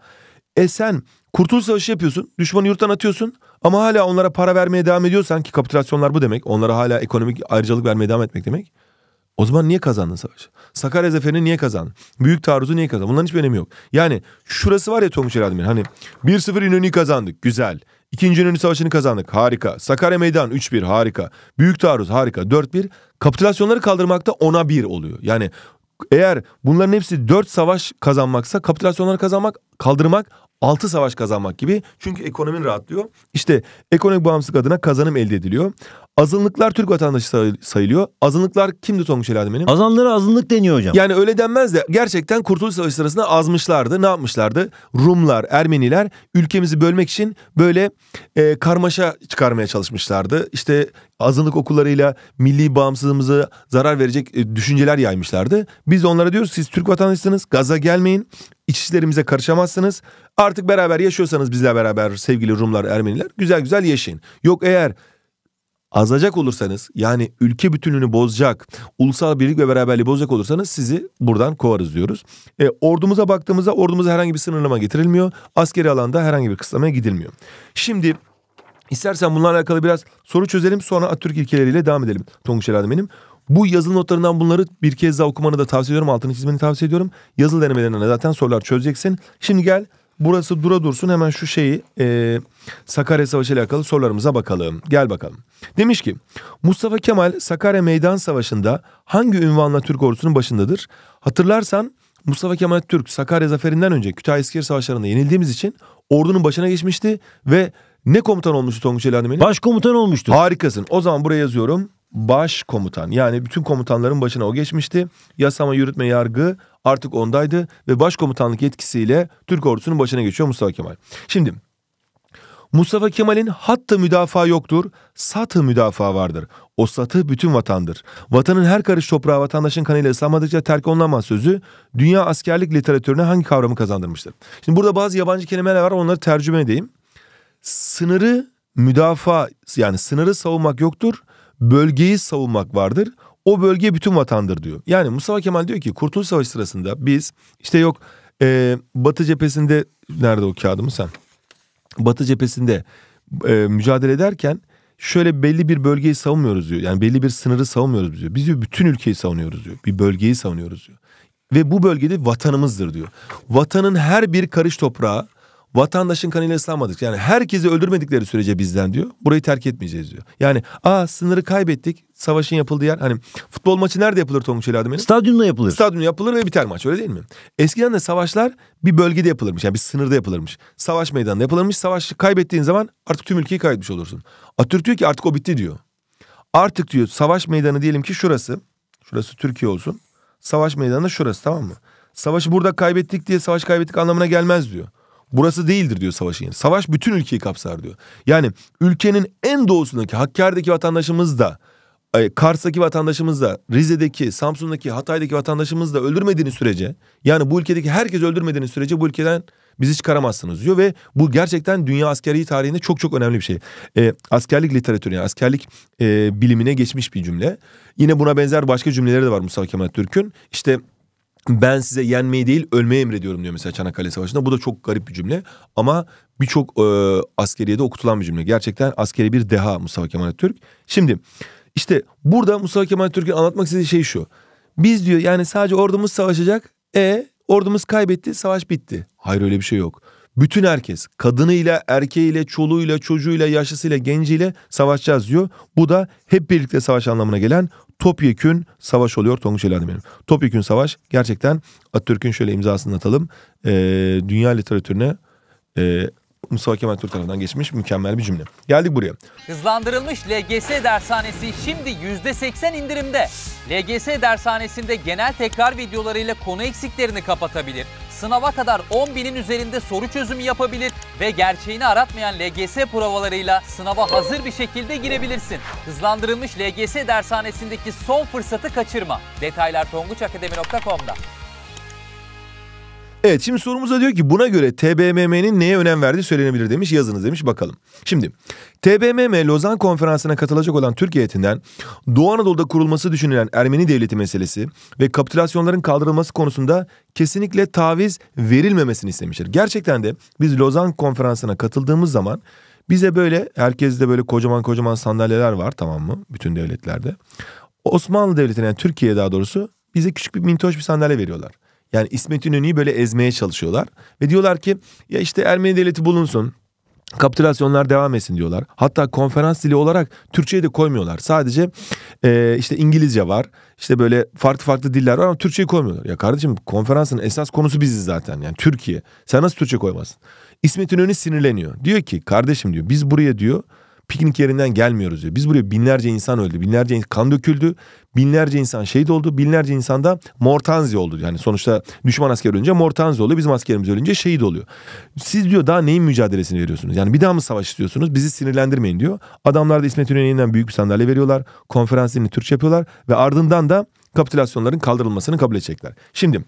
E sen kurtuluş savaşı yapıyorsun, düşmanı yurttan atıyorsun ama hala onlara para vermeye devam ediyorsan ki kapitülasyonlar bu demek. Onlara hala ekonomik ayrıcalık vermeye devam etmek demek. O zaman niye kazandın savaşı? Sakarya Zaferi'ni niye kazandın? Büyük taarruzu niye kazandın? Bunların hiçbir önemi yok. Yani şurası var ya Tomuş Eradmin hani 1-0 İnönü'yü kazandık güzel. İkinci İnönü Savaşı'nı kazandık harika. Sakarya Meydan 3-1 harika. Büyük taarruz harika 4-1. Kapitülasyonları kaldırmakta 10'a 1 oluyor. Yani eğer bunların hepsi 4 savaş kazanmaksa kapitülasyonları kazanmak kaldırmak altı savaş kazanmak gibi. Çünkü ekonomin rahatlıyor. İşte ekonomik bağımsızlık adına kazanım elde ediliyor. Azınlıklar Türk vatandaşı sayılıyor. Azınlıklar kimdi Tonguç El Ademen'im? Azanlara azınlık deniyor hocam. Yani öyle denmez de gerçekten Kurtuluş Savaşı sırasında azmışlardı. Ne yapmışlardı? Rumlar, Ermeniler ülkemizi bölmek için böyle e, karmaşa çıkarmaya çalışmışlardı. İşte azınlık okullarıyla milli bağımsızlığımıza zarar verecek e, düşünceler yaymışlardı. Biz de onlara diyoruz siz Türk vatandaşısınız gaza gelmeyin. İç işlerimize karışamazsınız. Artık beraber yaşıyorsanız bizle beraber sevgili Rumlar, Ermeniler güzel güzel yaşayın. Yok eğer azacak olursanız yani ülke bütünlüğünü bozacak, ulusal birlik ve beraberliği bozacak olursanız sizi buradan kovarız diyoruz. E, ordumuza baktığımızda ordumuza herhangi bir sınırlama getirilmiyor. Askeri alanda herhangi bir kısıtlamaya gidilmiyor. Şimdi istersen bunlarla alakalı biraz soru çözelim sonra Atatürk ilkeleriyle devam edelim Tonguç Eladım benim. Bu yazılı notlarından bunları bir kez daha okumanı da tavsiye ediyorum. Altını çizmeni tavsiye ediyorum. Yazılı denemelerine zaten sorular çözeceksin. Şimdi gel Burası dura dursun hemen şu şeyi e, Sakarya Savaşı ile alakalı sorularımıza bakalım. Gel bakalım. Demiş ki Mustafa Kemal Sakarya Meydan Savaşı'nda hangi ünvanla Türk ordusunun başındadır? Hatırlarsan Mustafa Kemal Türk Sakarya Zaferi'nden önce Kütahya İskir Savaşları'nda yenildiğimiz için ordunun başına geçmişti ve ne komutan olmuştu Tonguç Elhandemir'in? Başkomutan olmuştu. Harikasın. O zaman buraya yazıyorum. Başkomutan. Yani bütün komutanların başına o geçmişti. Yasama, yürütme, yargı, artık ondaydı ve başkomutanlık yetkisiyle Türk ordusunun başına geçiyor Mustafa Kemal. Şimdi Mustafa Kemal'in hattı müdafaa yoktur, satı müdafaa vardır. O satı bütün vatandır. Vatanın her karış toprağı vatandaşın kanıyla ıslanmadıkça terk olunamaz sözü dünya askerlik literatürüne hangi kavramı kazandırmıştır? Şimdi burada bazı yabancı kelimeler var onları tercüme edeyim. Sınırı müdafaa yani sınırı savunmak yoktur, bölgeyi savunmak vardır o bölge bütün vatandır diyor. Yani Mustafa Kemal diyor ki Kurtuluş Savaşı sırasında biz işte yok e, Batı cephesinde nerede o kağıdımı sen? Batı cephesinde e, mücadele ederken şöyle belli bir bölgeyi savunmuyoruz diyor. Yani belli bir sınırı savunmuyoruz diyor. Biz diyor bütün ülkeyi savunuyoruz diyor. Bir bölgeyi savunuyoruz diyor. Ve bu bölgede vatanımızdır diyor. Vatanın her bir karış toprağı vatandaşın kanıyla ıslanmadık. Yani herkesi öldürmedikleri sürece bizden diyor. Burayı terk etmeyeceğiz diyor. Yani aa sınırı kaybettik. Savaşın yapıldığı yer hani futbol maçı nerede yapılır Tonguç Ali Ademen'in? Stadyumda yapılır. Stadyumda yapılır ve biter maç öyle değil mi? Eskiden de savaşlar bir bölgede yapılırmış. Yani bir sınırda yapılırmış. Savaş meydanında yapılırmış. Savaşı kaybettiğin zaman artık tüm ülkeyi kaybetmiş olursun. Atatürk diyor ki artık o bitti diyor. Artık diyor savaş meydanı diyelim ki şurası. Şurası Türkiye olsun. Savaş meydanı şurası tamam mı? Savaşı burada kaybettik diye savaş kaybettik anlamına gelmez diyor. Burası değildir diyor savaş yani. Savaş bütün ülkeyi kapsar diyor. Yani ülkenin en doğusundaki Hakkari'deki vatandaşımız da e, Kars'taki vatandaşımız da, Rize'deki, Samsun'daki, Hatay'daki vatandaşımız da öldürmediğiniz sürece, yani bu ülkedeki herkes öldürmediğiniz sürece bu ülkeden bizi çıkaramazsınız diyor ve bu gerçekten dünya askeri tarihinde çok çok önemli bir şey. E, askerlik literatürü yani askerlik e, bilimine geçmiş bir cümle. Yine buna benzer başka cümleleri de var Mustafa Kemal Türk'ün. İşte ben size yenmeyi değil ölmeyi emrediyorum diyor mesela Çanakkale Savaşı'nda. Bu da çok garip bir cümle ama birçok e, de okutulan bir cümle. Gerçekten askeri bir deha Mustafa Kemal Atatürk. Şimdi işte burada Mustafa Kemal Atatürk'ün anlatmak istediği şey şu. Biz diyor yani sadece ordumuz savaşacak. E ordumuz kaybetti savaş bitti. Hayır öyle bir şey yok. Bütün herkes kadınıyla, erkeğiyle, çoluğuyla, çocuğuyla, yaşlısıyla, genciyle savaşacağız diyor. Bu da hep birlikte savaş anlamına gelen topyekün savaş oluyor Tonguç Eladi benim. Topyekün savaş gerçekten Atatürk'ün şöyle imzasını atalım. E, dünya literatürüne e, Mustafa Kemal Türk tarafından geçmiş mükemmel bir cümle. Geldik buraya. Hızlandırılmış LGS dershanesi şimdi %80 indirimde. LGS dershanesinde genel tekrar videolarıyla konu eksiklerini kapatabilir Sınava kadar 10 binin üzerinde soru çözümü yapabilir ve gerçeğini aratmayan LGS provalarıyla sınava hazır bir şekilde girebilirsin. Hızlandırılmış LGS dershanesindeki son fırsatı kaçırma. Detaylar tonguçakademi.com'da. Evet şimdi sorumuza diyor ki buna göre TBMM'nin neye önem verdiği söylenebilir demiş yazınız demiş bakalım. Şimdi TBMM Lozan Konferansı'na katılacak olan Türkiye heyetinden Doğu Anadolu'da kurulması düşünülen Ermeni devleti meselesi ve kapitülasyonların kaldırılması konusunda kesinlikle taviz verilmemesini istemiştir. Gerçekten de biz Lozan Konferansı'na katıldığımız zaman bize böyle herkeste böyle kocaman kocaman sandalyeler var tamam mı bütün devletlerde. Osmanlı Devleti'ne yani Türkiye'ye daha doğrusu bize küçük bir mintoş bir sandalye veriyorlar. Yani İsmet İnönü'yü böyle ezmeye çalışıyorlar. Ve diyorlar ki ya işte Ermeni devleti bulunsun. Kapitülasyonlar devam etsin diyorlar. Hatta konferans dili olarak Türkçe'yi de koymuyorlar. Sadece e, işte İngilizce var. İşte böyle farklı farklı diller var ama Türkçe'yi koymuyorlar. Ya kardeşim konferansın esas konusu biziz zaten. Yani Türkiye. Sen nasıl Türkçe koymasın? İsmet İnönü sinirleniyor. Diyor ki kardeşim diyor biz buraya diyor piknik yerinden gelmiyoruz diyor. Biz buraya binlerce insan öldü. Binlerce kan döküldü. Binlerce insan şehit oldu. Binlerce insan da mortanzi oldu. Yani sonuçta düşman asker ölünce mortanzi oluyor. Bizim askerimiz ölünce şehit oluyor. Siz diyor daha neyin mücadelesini veriyorsunuz? Yani bir daha mı savaş istiyorsunuz? Bizi sinirlendirmeyin diyor. Adamlar da İsmet İnönü'nden büyük bir sandalye veriyorlar. Konferansını Türkçe yapıyorlar ve ardından da kapitülasyonların kaldırılmasını kabul edecekler. Şimdi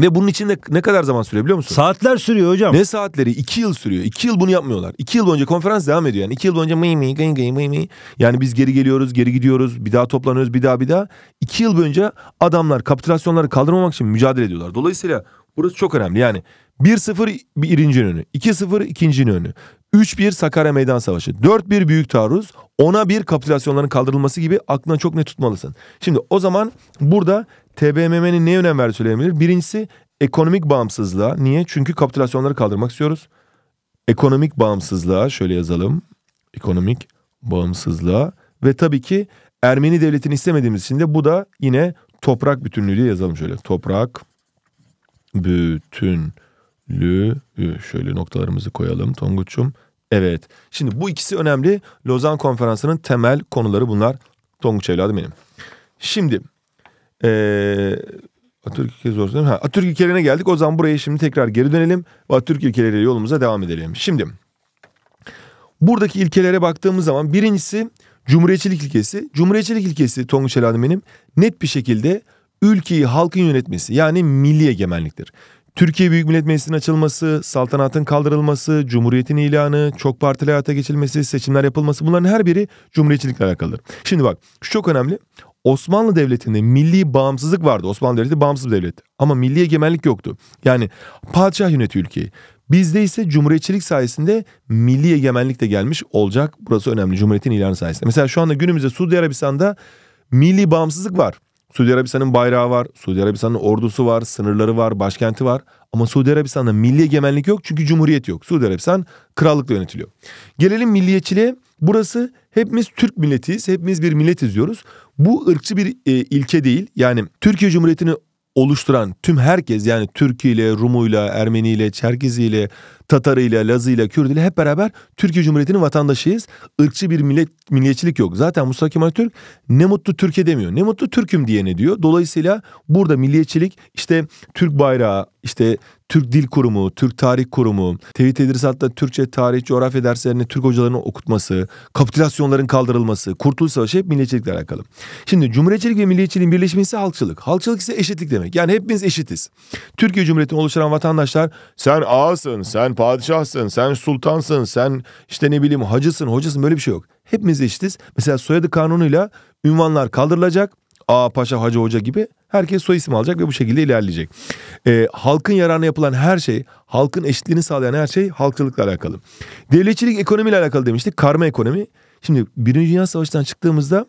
ve bunun için ne kadar zaman sürüyor biliyor musun? Saatler sürüyor hocam. Ne saatleri? İki yıl sürüyor. İki yıl bunu yapmıyorlar. İki yıl boyunca konferans devam ediyor. Yani iki yıl boyunca mıy mıy gıy gıy mıy mıy. Yani biz geri geliyoruz, geri gidiyoruz, bir daha toplanıyoruz, bir daha bir daha. İki yıl boyunca adamlar kapitülasyonları kaldırmamak için mücadele ediyorlar. Dolayısıyla burası çok önemli. Yani 1-0 birinci önü, 2-0 ikinci önü, 3-1 Sakarya Meydan Savaşı, 4-1 Büyük Taarruz, 10'a 1 kapitülasyonların kaldırılması gibi aklına çok ne tutmalısın. Şimdi o zaman burada TBMM'nin neye önem verdiği söylenebilir? Birincisi ekonomik bağımsızlığa. Niye? Çünkü kapitülasyonları kaldırmak istiyoruz. Ekonomik bağımsızlığa şöyle yazalım. Ekonomik bağımsızlığa ve tabii ki Ermeni devletini istemediğimiz için de bu da yine toprak bütünlüğü diye yazalım şöyle. Toprak bütünlüğü şöyle noktalarımızı koyalım Tonguç'um. Evet. Şimdi bu ikisi önemli. Lozan Konferansı'nın temel konuları bunlar. Tonguç evladım benim. Şimdi ee, Atatürk ülkesi olsun. Ha, Atatürk ülkelerine geldik. O zaman buraya şimdi tekrar geri dönelim. Ve Atatürk ülkeleriyle yolumuza devam edelim. Şimdi buradaki ilkelere baktığımız zaman birincisi Cumhuriyetçilik ilkesi. Cumhuriyetçilik ilkesi Tonguç Elhan'ım benim net bir şekilde ülkeyi halkın yönetmesi yani milli egemenliktir. Türkiye Büyük Millet Meclisi'nin açılması, saltanatın kaldırılması, cumhuriyetin ilanı, çok partili hayata geçilmesi, seçimler yapılması bunların her biri cumhuriyetçilikle alakalıdır. Şimdi bak şu çok önemli. Osmanlı Devleti'nde milli bağımsızlık vardı. Osmanlı Devleti bağımsız bir devlet. Ama milli egemenlik yoktu. Yani padişah yönetiyor ülkeyi. Bizde ise cumhuriyetçilik sayesinde milli egemenlik de gelmiş olacak. Burası önemli. Cumhuriyetin ilanı sayesinde. Mesela şu anda günümüzde Suudi Arabistan'da milli bağımsızlık var. Suudi Arabistan'ın bayrağı var, Suudi Arabistan'ın ordusu var, sınırları var, başkenti var. Ama Suudi Arabistan'da milli egemenlik yok çünkü cumhuriyet yok. Suudi Arabistan krallıkla yönetiliyor. Gelelim milliyetçiliğe. Burası Hepimiz Türk milletiyiz. Hepimiz bir milletiz diyoruz. Bu ırkçı bir e, ilke değil. Yani Türkiye Cumhuriyeti'ni oluşturan tüm herkes yani ile Rumuyla, Ermeniyle, Çerkeziyle, Tatarıyla, Lazıyla, Kürdüyle hep beraber Türkiye Cumhuriyeti'nin vatandaşıyız. Irkçı bir millet, milliyetçilik yok. Zaten Mustafa Kemal Türk ne mutlu Türkiye demiyor. Ne mutlu Türk'üm diye ne diyor. Dolayısıyla burada milliyetçilik işte Türk bayrağı, işte Türk Dil Kurumu, Türk Tarih Kurumu, Tevhid Edrisat'ta Türkçe tarih, coğrafya derslerini Türk hocalarının okutması, kapitülasyonların kaldırılması, Kurtuluş Savaşı hep milliyetçilikle alakalı. Şimdi cumhuriyetçilik ve milliyetçiliğin birleşimi ise halkçılık. Halkçılık ise eşitlik demek. Yani hepimiz eşitiz. Türkiye Cumhuriyeti'ni oluşturan vatandaşlar sen A'sın, sen padişahsın, sen sultansın, sen işte ne bileyim hacısın, hocasın böyle bir şey yok. Hepimiz eşitiz. Mesela soyadı kanunuyla ünvanlar kaldırılacak. A paşa, hacı, hoca gibi herkes soy isim alacak ve bu şekilde ilerleyecek. Ee, halkın yararına yapılan her şey, halkın eşitliğini sağlayan her şey halkçılıkla alakalı. Devletçilik ekonomiyle alakalı demiştik. Karma ekonomi. Şimdi Birinci Dünya Savaşı'ndan çıktığımızda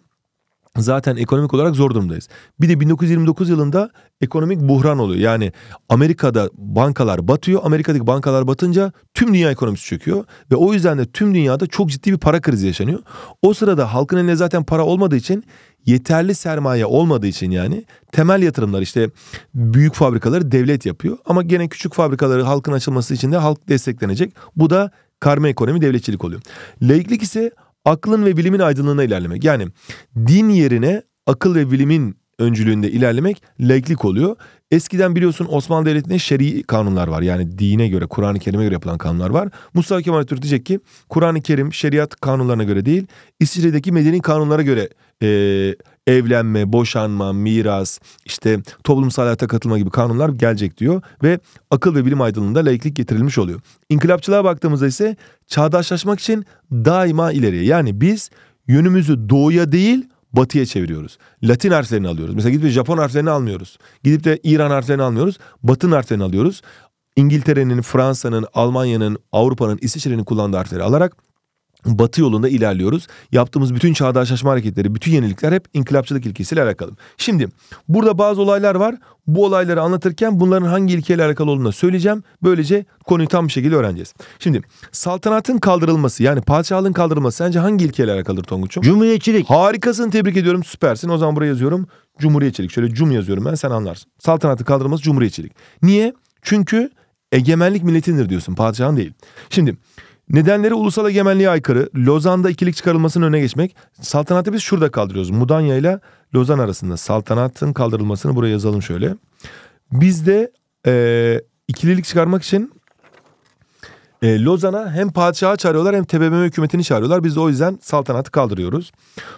zaten ekonomik olarak zor durumdayız. Bir de 1929 yılında ekonomik buhran oluyor. Yani Amerika'da bankalar batıyor. Amerika'daki bankalar batınca tüm dünya ekonomisi çöküyor. Ve o yüzden de tüm dünyada çok ciddi bir para krizi yaşanıyor. O sırada halkın elinde zaten para olmadığı için yeterli sermaye olmadığı için yani temel yatırımlar işte büyük fabrikaları devlet yapıyor. Ama gene küçük fabrikaları halkın açılması için de halk desteklenecek. Bu da karma ekonomi devletçilik oluyor. Laiklik ise aklın ve bilimin aydınlığına ilerlemek. Yani din yerine akıl ve bilimin öncülüğünde ilerlemek laiklik oluyor. Eskiden biliyorsun Osmanlı Devleti'nde şer'i kanunlar var. Yani dine göre, Kur'an-ı Kerim'e göre yapılan kanunlar var. Mustafa Kemal Atatürk diyecek ki Kur'an-ı Kerim şeriat kanunlarına göre değil, İsviçre'deki medeni kanunlara göre e, evlenme, boşanma, miras, işte toplumsal hayata katılma gibi kanunlar gelecek diyor ve akıl ve bilim aydınlığında layıklık getirilmiş oluyor. İnkılapçılığa baktığımızda ise çağdaşlaşmak için daima ileriye yani biz yönümüzü doğuya değil batıya çeviriyoruz. Latin harflerini alıyoruz. Mesela gidip de Japon harflerini almıyoruz. Gidip de İran harflerini almıyoruz. Batın harflerini alıyoruz. İngiltere'nin, Fransa'nın, Almanya'nın, Avrupa'nın, İsviçre'nin kullandığı harfleri alarak batı yolunda ilerliyoruz. Yaptığımız bütün çağdaşlaşma hareketleri, bütün yenilikler hep inkılapçılık ilkesiyle alakalı. Şimdi burada bazı olaylar var. Bu olayları anlatırken bunların hangi ilkeyle alakalı olduğunu söyleyeceğim. Böylece konuyu tam bir şekilde öğreneceğiz. Şimdi saltanatın kaldırılması yani padişahlığın kaldırılması sence hangi ilkeyle alakalıdır Tonguç'um? Cumhuriyetçilik. Harikasın tebrik ediyorum süpersin. O zaman buraya yazıyorum cumhuriyetçilik. Şöyle cum yazıyorum ben sen anlarsın. Saltanatın kaldırılması cumhuriyetçilik. Niye? Çünkü egemenlik milletindir diyorsun padişahın değil. Şimdi Nedenleri ulusal egemenliğe aykırı. Lozan'da ikilik çıkarılmasının öne geçmek. Saltanatı biz şurada kaldırıyoruz. Mudanya ile Lozan arasında. Saltanatın kaldırılmasını buraya yazalım şöyle. Bizde e, ikililik çıkarmak için e, Lozan'a hem padişahı çağırıyorlar hem TBMM hükümetini çağırıyorlar. Biz de o yüzden saltanatı kaldırıyoruz.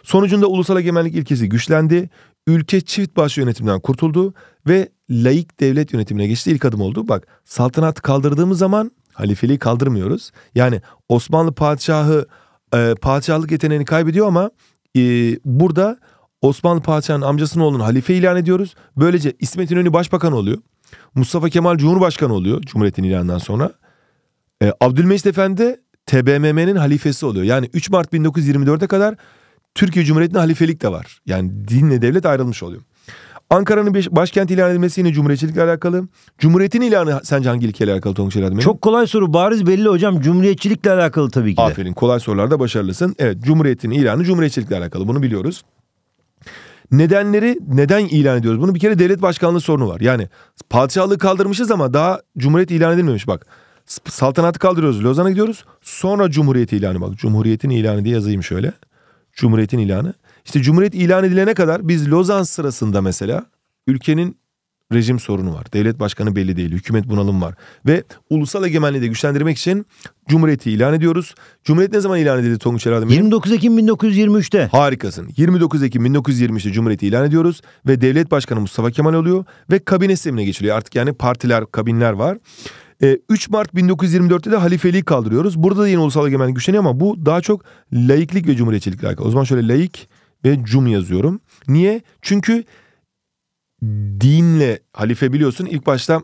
Sonucunda ulusal egemenlik ilkesi güçlendi. Ülke çift başlı yönetimden kurtuldu ve laik devlet yönetimine geçti. İlk adım oldu. Bak saltanat kaldırdığımız zaman halifeliği kaldırmıyoruz. Yani Osmanlı padişahı e, padişahlık yeteneğini kaybediyor ama e, burada Osmanlı padişahının amcasının oğlunu halife ilan ediyoruz. Böylece İsmet İnönü başbakan oluyor. Mustafa Kemal Cumhurbaşkanı oluyor Cumhuriyet'in ilanından sonra. E, Abdülmecid Efendi TBMM'nin halifesi oluyor. Yani 3 Mart 1924'e kadar Türkiye Cumhuriyeti'nde halifelik de var. Yani dinle devlet ayrılmış oluyor. Ankara'nın başkent ilan edilmesi yine Cumhuriyetçilikle alakalı. Cumhuriyetin ilanı sence hangi ilkeyle alakalı Tonguç Erdoğan? Çok kolay soru bariz belli hocam. Cumhuriyetçilikle alakalı tabii ki de. Aferin kolay sorularda başarılısın. Evet Cumhuriyet'in ilanı Cumhuriyetçilikle alakalı bunu biliyoruz. Nedenleri neden ilan ediyoruz? Bunu bir kere devlet başkanlığı sorunu var. Yani padişahlığı kaldırmışız ama daha Cumhuriyet ilan edilmemiş bak. Saltanatı kaldırıyoruz Lozan'a gidiyoruz. Sonra Cumhuriyet ilanı bak. Cumhuriyetin ilanı diye yazayım şöyle. Cumhuriyetin ilanı. İşte Cumhuriyet ilan edilene kadar biz Lozan sırasında mesela ülkenin rejim sorunu var. Devlet başkanı belli değil, hükümet bunalım var. Ve ulusal egemenliği de güçlendirmek için Cumhuriyeti ilan ediyoruz. Cumhuriyet ne zaman ilan edildi Tonguç Eral'ım? 29 Ekim 1923'te. Harikasın. 29 Ekim 1923'te Cumhuriyeti ilan ediyoruz. Ve devlet başkanı Mustafa Kemal oluyor. Ve kabine sistemine geçiliyor. Artık yani partiler, kabinler var. 3 e, Mart 1924'te de halifeliği kaldırıyoruz. Burada da yine ulusal egemenlik güçleniyor ama bu daha çok laiklik ve cumhuriyetçilikle alakalı. O zaman şöyle laik, ve cum yazıyorum. Niye? Çünkü dinle halife biliyorsun ilk başta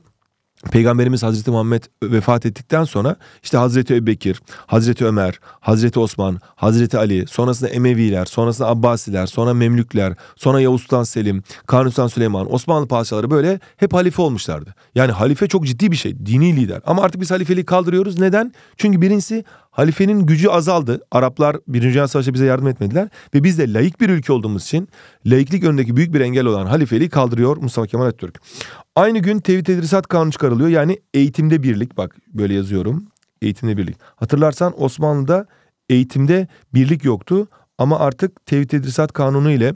Peygamberimiz Hazreti Muhammed vefat ettikten sonra işte Hazreti Ebubekir, Hazreti Ömer, Hazreti Osman, Hazreti Ali, sonrasında Emeviler, sonrasında Abbasiler, sonra Memlükler, sonra Yavuz Sultan Selim, Kanuni Sultan Süleyman, Osmanlı padişahları böyle hep halife olmuşlardı. Yani halife çok ciddi bir şey, dini lider. Ama artık biz halifeliği kaldırıyoruz. Neden? Çünkü birincisi halifenin gücü azaldı. Araplar Birinci Dünya Savaşı'nda bize yardım etmediler ve biz de laik bir ülke olduğumuz için laiklik önündeki büyük bir engel olan halifeliği kaldırıyor Mustafa Kemal Atatürk. Aynı gün tevhid tedrisat kanunu çıkarılıyor. Yani eğitimde birlik bak böyle yazıyorum. Eğitimde birlik. Hatırlarsan Osmanlı'da eğitimde birlik yoktu. Ama artık tevhid tedrisat kanunu ile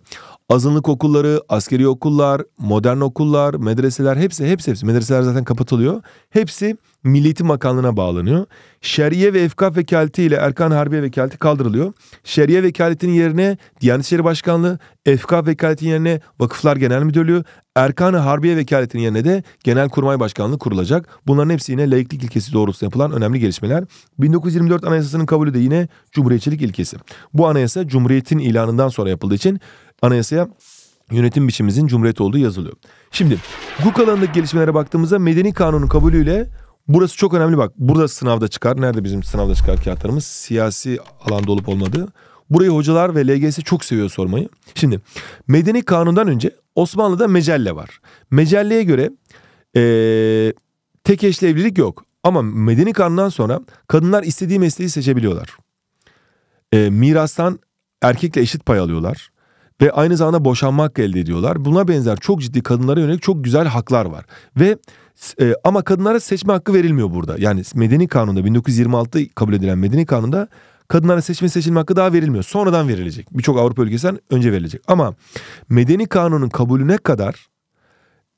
azınlık okulları, askeri okullar, modern okullar, medreseler hepsi hepsi hepsi medreseler zaten kapatılıyor. Hepsi Milli Eğitim bağlanıyor. Şeriye ve Efkaf vekaleti ile Erkan Harbiye vekaleti kaldırılıyor. Şeriye vekaletinin yerine Diyanet İşleri Başkanlığı, Efkaf vekaletinin yerine Vakıflar Genel Müdürlüğü, Erkan-ı Harbiye Vekaletin yerine de Genelkurmay Başkanlığı kurulacak. Bunların hepsi yine laiklik ilkesi doğrultusunda yapılan önemli gelişmeler. 1924 Anayasası'nın kabulü de yine Cumhuriyetçilik ilkesi. Bu anayasa Cumhuriyet'in ilanından sonra yapıldığı için anayasaya yönetim biçimimizin Cumhuriyet olduğu yazılıyor. Şimdi bu alanındaki gelişmelere baktığımızda medeni kanunun kabulüyle Burası çok önemli bak. Burada sınavda çıkar. Nerede bizim sınavda çıkar kağıtlarımız? Siyasi alanda olup olmadığı. Burayı hocalar ve LGS çok seviyor sormayı. Şimdi medeni kanundan önce Osmanlı'da mecelle var. Mecelleye göre ee, tek eşli evlilik yok. Ama medeni kanundan sonra kadınlar istediği mesleği seçebiliyorlar. E, mirastan erkekle eşit pay alıyorlar. Ve aynı zamanda boşanma hakkı elde ediyorlar. Buna benzer çok ciddi kadınlara yönelik çok güzel haklar var. Ve e, ama kadınlara seçme hakkı verilmiyor burada. Yani medeni kanunda 1926 kabul edilen medeni kanunda kadınlara seçme seçilme hakkı daha verilmiyor. Sonradan verilecek. Birçok Avrupa ülkesinden önce verilecek. Ama medeni kanunun kabulüne kadar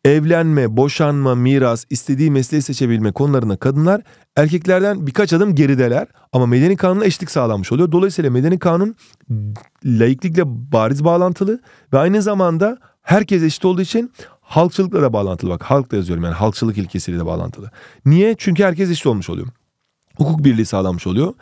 evlenme, boşanma, miras, istediği mesleği seçebilme konularında kadınlar erkeklerden birkaç adım gerideler ama medeni kanunla eşitlik sağlanmış oluyor. Dolayısıyla medeni kanun laiklikle bariz bağlantılı ve aynı zamanda herkes eşit olduğu için halkçılıkla da bağlantılı. Bak halkla yazıyorum yani halkçılık ilkesiyle de bağlantılı. Niye? Çünkü herkes eşit olmuş oluyor. Hukuk birliği sağlanmış oluyor.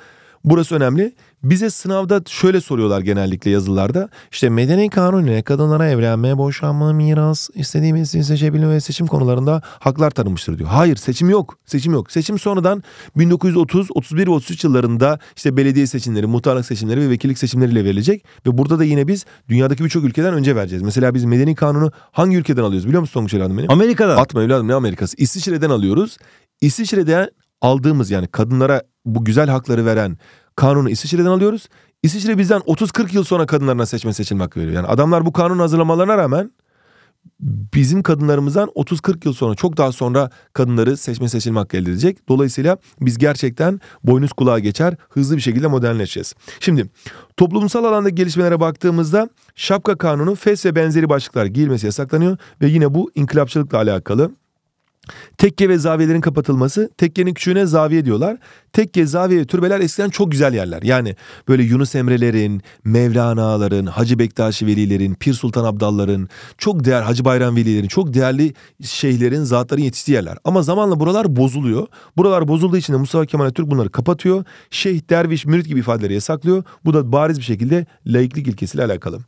Burası önemli. Bize sınavda şöyle soruyorlar genellikle yazılarda. İşte medeni ne? kadınlara evlenme, boşanma, miras, istediğimiz için seçebilme ve seçim konularında haklar tanınmıştır diyor. Hayır seçim yok. Seçim yok. Seçim sonradan 1930, 31 ve 33 yıllarında işte belediye seçimleri, muhtarlık seçimleri ve vekillik seçimleriyle verilecek. Ve burada da yine biz dünyadaki birçok ülkeden önce vereceğiz. Mesela biz medeni kanunu hangi ülkeden alıyoruz biliyor musun Tonguç Hanım benim? Amerika'dan. Atma evladım ne Amerika'sı? İsviçre'den alıyoruz. İsviçre'de aldığımız yani kadınlara bu güzel hakları veren kanunu İsviçre'den alıyoruz. İsviçre bizden 30-40 yıl sonra kadınlarına seçme seçilme hakkı veriyor. Yani adamlar bu kanun hazırlamalarına rağmen bizim kadınlarımızdan 30-40 yıl sonra çok daha sonra kadınları seçme seçilme hakkı elde edecek. Dolayısıyla biz gerçekten boynuz kulağa geçer hızlı bir şekilde modernleşeceğiz. Şimdi toplumsal alanda gelişmelere baktığımızda şapka kanunu fes ve benzeri başlıklar giyilmesi yasaklanıyor ve yine bu inkılapçılıkla alakalı. Tekke ve zaviyelerin kapatılması. Tekkenin küçüğüne zaviye diyorlar. Tekke, zaviye, türbeler eskiden çok güzel yerler. Yani böyle Yunus Emre'lerin, Mevlana'ların, Hacı Bektaşi Veli'lerin, Pir Sultan Abdal'ların, çok değer Hacı Bayram Veli'lerin, çok değerli şeyhlerin, zatların yetiştiği yerler. Ama zamanla buralar bozuluyor. Buralar bozulduğu için de Mustafa Kemal Atatürk bunları kapatıyor. Şeyh, derviş, mürit gibi ifadeleri yasaklıyor. Bu da bariz bir şekilde laiklik ilkesiyle alakalı.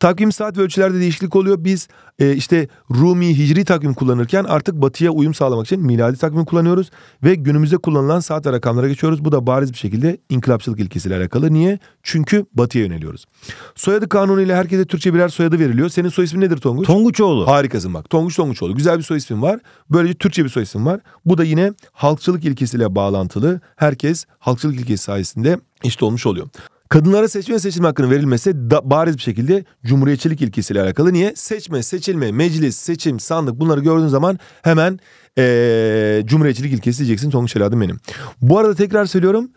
Takvim saat ve ölçülerde değişiklik oluyor. Biz e, işte Rumi Hicri takvim kullanırken artık batıya uy uyum sağlamak için miladi takvim kullanıyoruz ve günümüzde kullanılan saat ve rakamlara geçiyoruz. Bu da bariz bir şekilde inkılapçılık ilkesiyle alakalı. Niye? Çünkü batıya yöneliyoruz. Soyadı kanunu ile herkese Türkçe birer soyadı veriliyor. Senin soy ismin nedir Tonguç? Tonguçoğlu. Harikasın bak. Tonguç Tonguçoğlu. Güzel bir soy ismin var. Böylece Türkçe bir soy isim var. Bu da yine halkçılık ilkesiyle bağlantılı. Herkes halkçılık ilkesi sayesinde işte olmuş oluyor. Kadınlara seçme seçilme hakkının verilmesi da bariz bir şekilde cumhuriyetçilik ilkesiyle alakalı. Niye? Seçme, seçilme, meclis, seçim, sandık bunları gördüğün zaman hemen ee, cumhuriyetçilik ilkesi diyeceksin. Tonguç Eladım benim. Bu arada tekrar söylüyorum.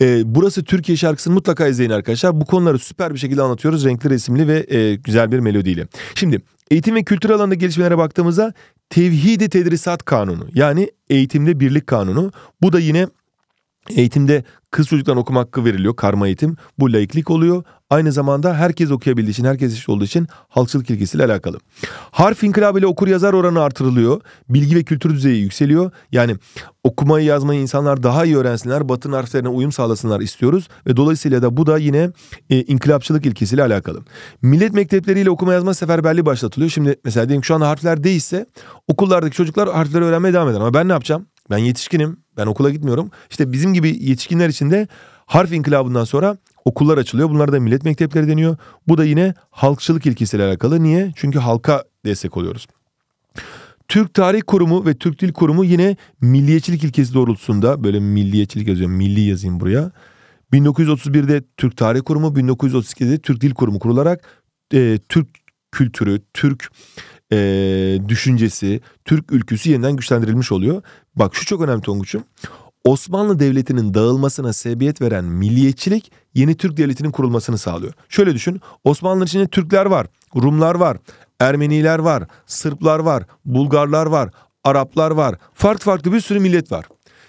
E, burası Türkiye şarkısını mutlaka izleyin arkadaşlar. Bu konuları süper bir şekilde anlatıyoruz. Renkli resimli ve e, güzel bir melodiyle. Şimdi eğitim ve kültür alanında gelişmelere baktığımızda Tevhid-i Tedrisat Kanunu yani eğitimde birlik kanunu. Bu da yine Eğitimde kız çocukların okuma hakkı veriliyor, karma eğitim. Bu laiklik oluyor. Aynı zamanda herkes okuyabildiği için, herkes eşit olduğu için halkçılık ilgisiyle alakalı. Harf inkılabı ile okur yazar oranı artırılıyor. Bilgi ve kültür düzeyi yükseliyor. Yani okumayı yazmayı insanlar daha iyi öğrensinler, batın harflerine uyum sağlasınlar istiyoruz. Ve dolayısıyla da bu da yine e, inkılapçılık ilkesiyle alakalı. Millet mektepleriyle okuma yazma seferberliği başlatılıyor. Şimdi mesela diyelim şu an harfler değilse okullardaki çocuklar harfleri öğrenmeye devam eder. Ama ben ne yapacağım? Ben yetişkinim. Ben okula gitmiyorum. İşte bizim gibi yetişkinler için de harf inkılabından sonra okullar açılıyor. Bunlar da millet mektepleri deniyor. Bu da yine halkçılık ilkesiyle alakalı. Niye? Çünkü halka destek oluyoruz. Türk Tarih Kurumu ve Türk Dil Kurumu yine milliyetçilik ilkesi doğrultusunda böyle milliyetçilik yazıyorum. Milli yazayım buraya. 1931'de Türk Tarih Kurumu, 1932'de Türk Dil Kurumu kurularak e, Türk kültürü, Türk e, düşüncesi, Türk ülküsü yeniden güçlendirilmiş oluyor. Bak şu çok önemli Tonguç'um. Osmanlı Devleti'nin dağılmasına sebebiyet veren milliyetçilik yeni Türk Devleti'nin kurulmasını sağlıyor. Şöyle düşün Osmanlı içinde Türkler var, Rumlar var, Ermeniler var, Sırplar var, Bulgarlar var, Araplar var. Farklı farklı bir sürü millet var.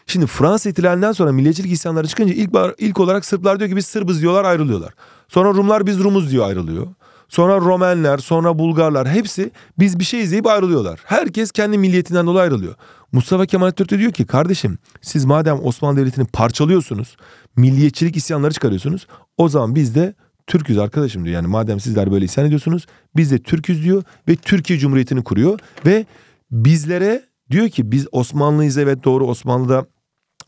Şimdi Fransa ihtilalinden sonra milliyetçilik isyanları çıkınca ilk, ilk olarak Sırplar diyor ki biz Sırbız diyorlar ayrılıyorlar. Sonra Rumlar biz Rumuz diyor ayrılıyor. Sonra Romenler, sonra Bulgarlar hepsi biz bir şey izleyip ayrılıyorlar. Herkes kendi milliyetinden dolayı ayrılıyor. Mustafa Kemal Atatürk de diyor ki kardeşim siz madem Osmanlı Devleti'ni parçalıyorsunuz, milliyetçilik isyanları çıkarıyorsunuz o zaman biz de Türküz arkadaşım diyor. Yani madem sizler böyle isyan ediyorsunuz biz de Türküz diyor ve Türkiye Cumhuriyeti'ni kuruyor ve bizlere diyor ki biz Osmanlıyız evet doğru Osmanlı'da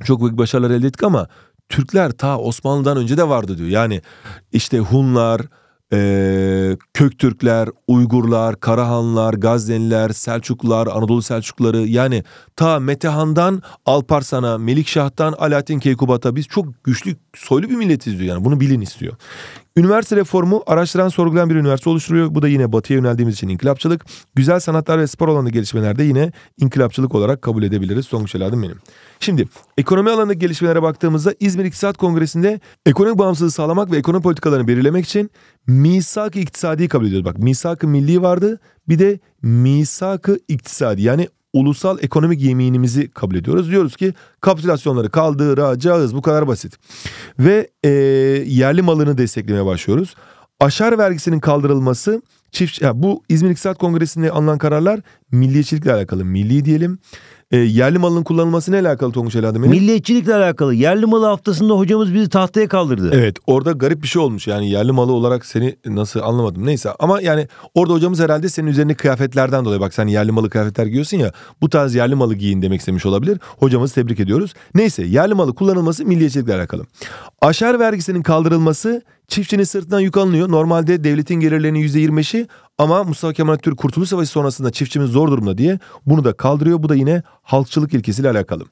çok büyük başarılar elde ettik ama Türkler ta Osmanlı'dan önce de vardı diyor. Yani işte Hunlar, ee, Köktürkler, Uygurlar, Karahanlar, Gazneliler, Selçuklular, Anadolu Selçukları yani ta Metehan'dan Alparslan'a, Melikşah'tan Alaaddin Keykubat'a biz çok güçlü, soylu bir milletiz diyor yani bunu bilin istiyor. Üniversite reformu araştıran sorgulayan bir üniversite oluşturuyor. Bu da yine batıya yöneldiğimiz için inkılapçılık. Güzel sanatlar ve spor alanında gelişmelerde yine inkılapçılık olarak kabul edebiliriz. Son şeylerden benim. Şimdi ekonomi alanındaki gelişmelere baktığımızda İzmir İktisat Kongresi'nde ekonomik bağımsızlığı sağlamak ve ekonomi politikalarını belirlemek için misak-ı iktisadi kabul ediyoruz. Bak misak-ı milli vardı bir de misak-ı iktisadi yani ulusal ekonomik yeminimizi kabul ediyoruz. Diyoruz ki kapitülasyonları kaldıracağız bu kadar basit. Ve e, yerli malını desteklemeye başlıyoruz. Aşar vergisinin kaldırılması çift yani bu İzmir İktisat Kongresi'nde alınan kararlar milliyetçilikle alakalı. Milli diyelim e, yerli malın kullanılması ne alakalı Tonguç Ali Ademir'in? Milliyetçilikle alakalı. Yerli malı haftasında hocamız bizi tahtaya kaldırdı. Evet orada garip bir şey olmuş. Yani yerli malı olarak seni nasıl anlamadım. Neyse ama yani orada hocamız herhalde senin üzerine kıyafetlerden dolayı. Bak sen yerli malı kıyafetler giyiyorsun ya. Bu tarz yerli malı giyin demek istemiş olabilir. Hocamızı tebrik ediyoruz. Neyse yerli malı kullanılması milliyetçilikle alakalı. Aşar vergisinin kaldırılması Çiftçinin sırtından yük alınıyor. Normalde devletin gelirlerinin %25'i ama Mustafa Kemal Atatürk Kurtuluş Savaşı sonrasında çiftçimiz zor durumda diye bunu da kaldırıyor. Bu da yine halkçılık ilkesiyle alakalı.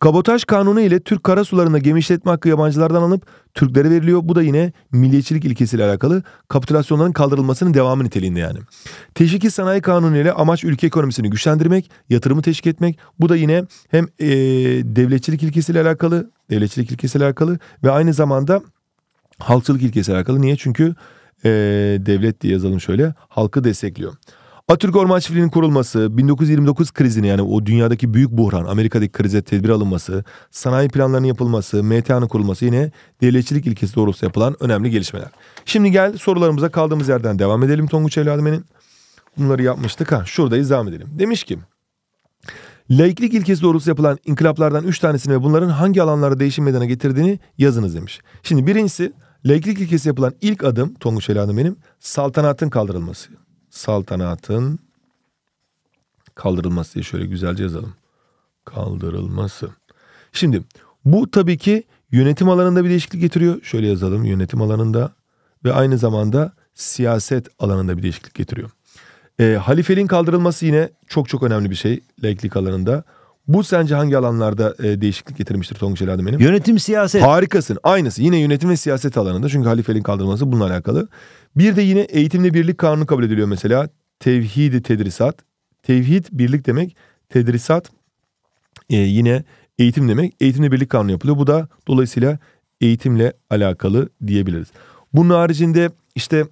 Kabotaj kanunu ile Türk karasularında gemi işletme hakkı yabancılardan alıp Türklere veriliyor. Bu da yine milliyetçilik ilkesiyle alakalı kapitülasyonların kaldırılmasının devamı niteliğinde yani. Teşviki sanayi kanunu ile amaç ülke ekonomisini güçlendirmek, yatırımı teşvik etmek. Bu da yine hem e, devletçilik ilkesiyle alakalı, devletçilik ilkesiyle alakalı ve aynı zamanda Halkçılık ilkesi alakalı. Niye? Çünkü e, devlet diye yazalım şöyle. Halkı destekliyor. Atatürk Orman Çiftliği'nin kurulması, 1929 krizini yani o dünyadaki büyük buhran, Amerika'daki krize tedbir alınması, sanayi planlarının yapılması, MTA'nın kurulması yine devletçilik ilkesi doğrusu yapılan önemli gelişmeler. Şimdi gel sorularımıza kaldığımız yerden devam edelim Tonguç evladım Bunları yapmıştık ha şuradayız devam edelim. Demiş ki Laiklik ilkesi doğrusu yapılan inkılaplardan 3 tanesini ve bunların hangi alanlara değişim meydana getirdiğini yazınız demiş. Şimdi birincisi Laiklik ilkesi yapılan ilk adım Tonguç Ela'nın benim saltanatın kaldırılması. Saltanatın kaldırılması diye şöyle güzelce yazalım. Kaldırılması. Şimdi bu tabii ki yönetim alanında bir değişiklik getiriyor. Şöyle yazalım yönetim alanında ve aynı zamanda siyaset alanında bir değişiklik getiriyor. E, halifeliğin kaldırılması yine çok çok önemli bir şey laiklik alanında. Bu sence hangi alanlarda e, değişiklik getirmiştir Tonguç El benim. Yönetim siyaset. Harikasın. Aynısı. Yine yönetim ve siyaset alanında. Çünkü halifelin kaldırılması bununla alakalı. Bir de yine eğitimle birlik kanunu kabul ediliyor mesela. Tevhid-i tedrisat. Tevhid birlik demek. Tedrisat e, yine eğitim demek. Eğitimle birlik kanunu yapılıyor. Bu da dolayısıyla eğitimle alakalı diyebiliriz. Bunun haricinde işte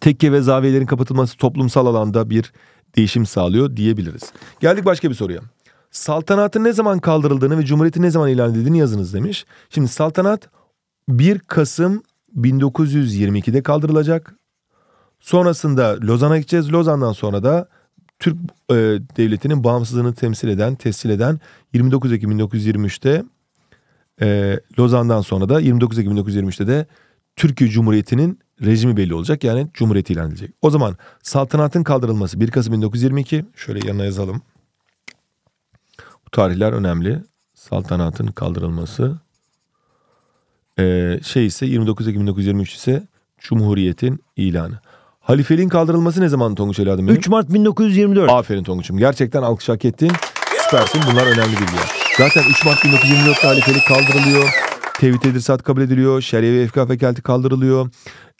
tekke ve zaviyelerin kapatılması toplumsal alanda bir değişim sağlıyor diyebiliriz. Geldik başka bir soruya saltanatın ne zaman kaldırıldığını ve cumhuriyeti ne zaman ilan edildiğini yazınız demiş. Şimdi saltanat 1 Kasım 1922'de kaldırılacak. Sonrasında Lozan'a gideceğiz. Lozan'dan sonra da Türk e, devletinin bağımsızlığını temsil eden, tescil eden 29 Ekim 1923'te e, Lozan'dan sonra da 29 Ekim 1923'te de Türkiye Cumhuriyeti'nin rejimi belli olacak. Yani cumhuriyet ilan edilecek. O zaman saltanatın kaldırılması 1 Kasım 1922. Şöyle yanına yazalım. Bu tarihler önemli. Saltanatın kaldırılması. Ee, şey ise 29 Ekim 1923 ise Cumhuriyet'in ilanı. Halifeliğin kaldırılması ne zaman Tonguç Ali benim? 3 Mart 1924. Aferin Tonguç'um. Gerçekten alkış hak ettin. Süpersin. Bunlar önemli bilgiler. Zaten 3 Mart 1924 halifelik kaldırılıyor. Tevhid edirsat kabul ediliyor. Şeriye ve efkaf vekaleti kaldırılıyor.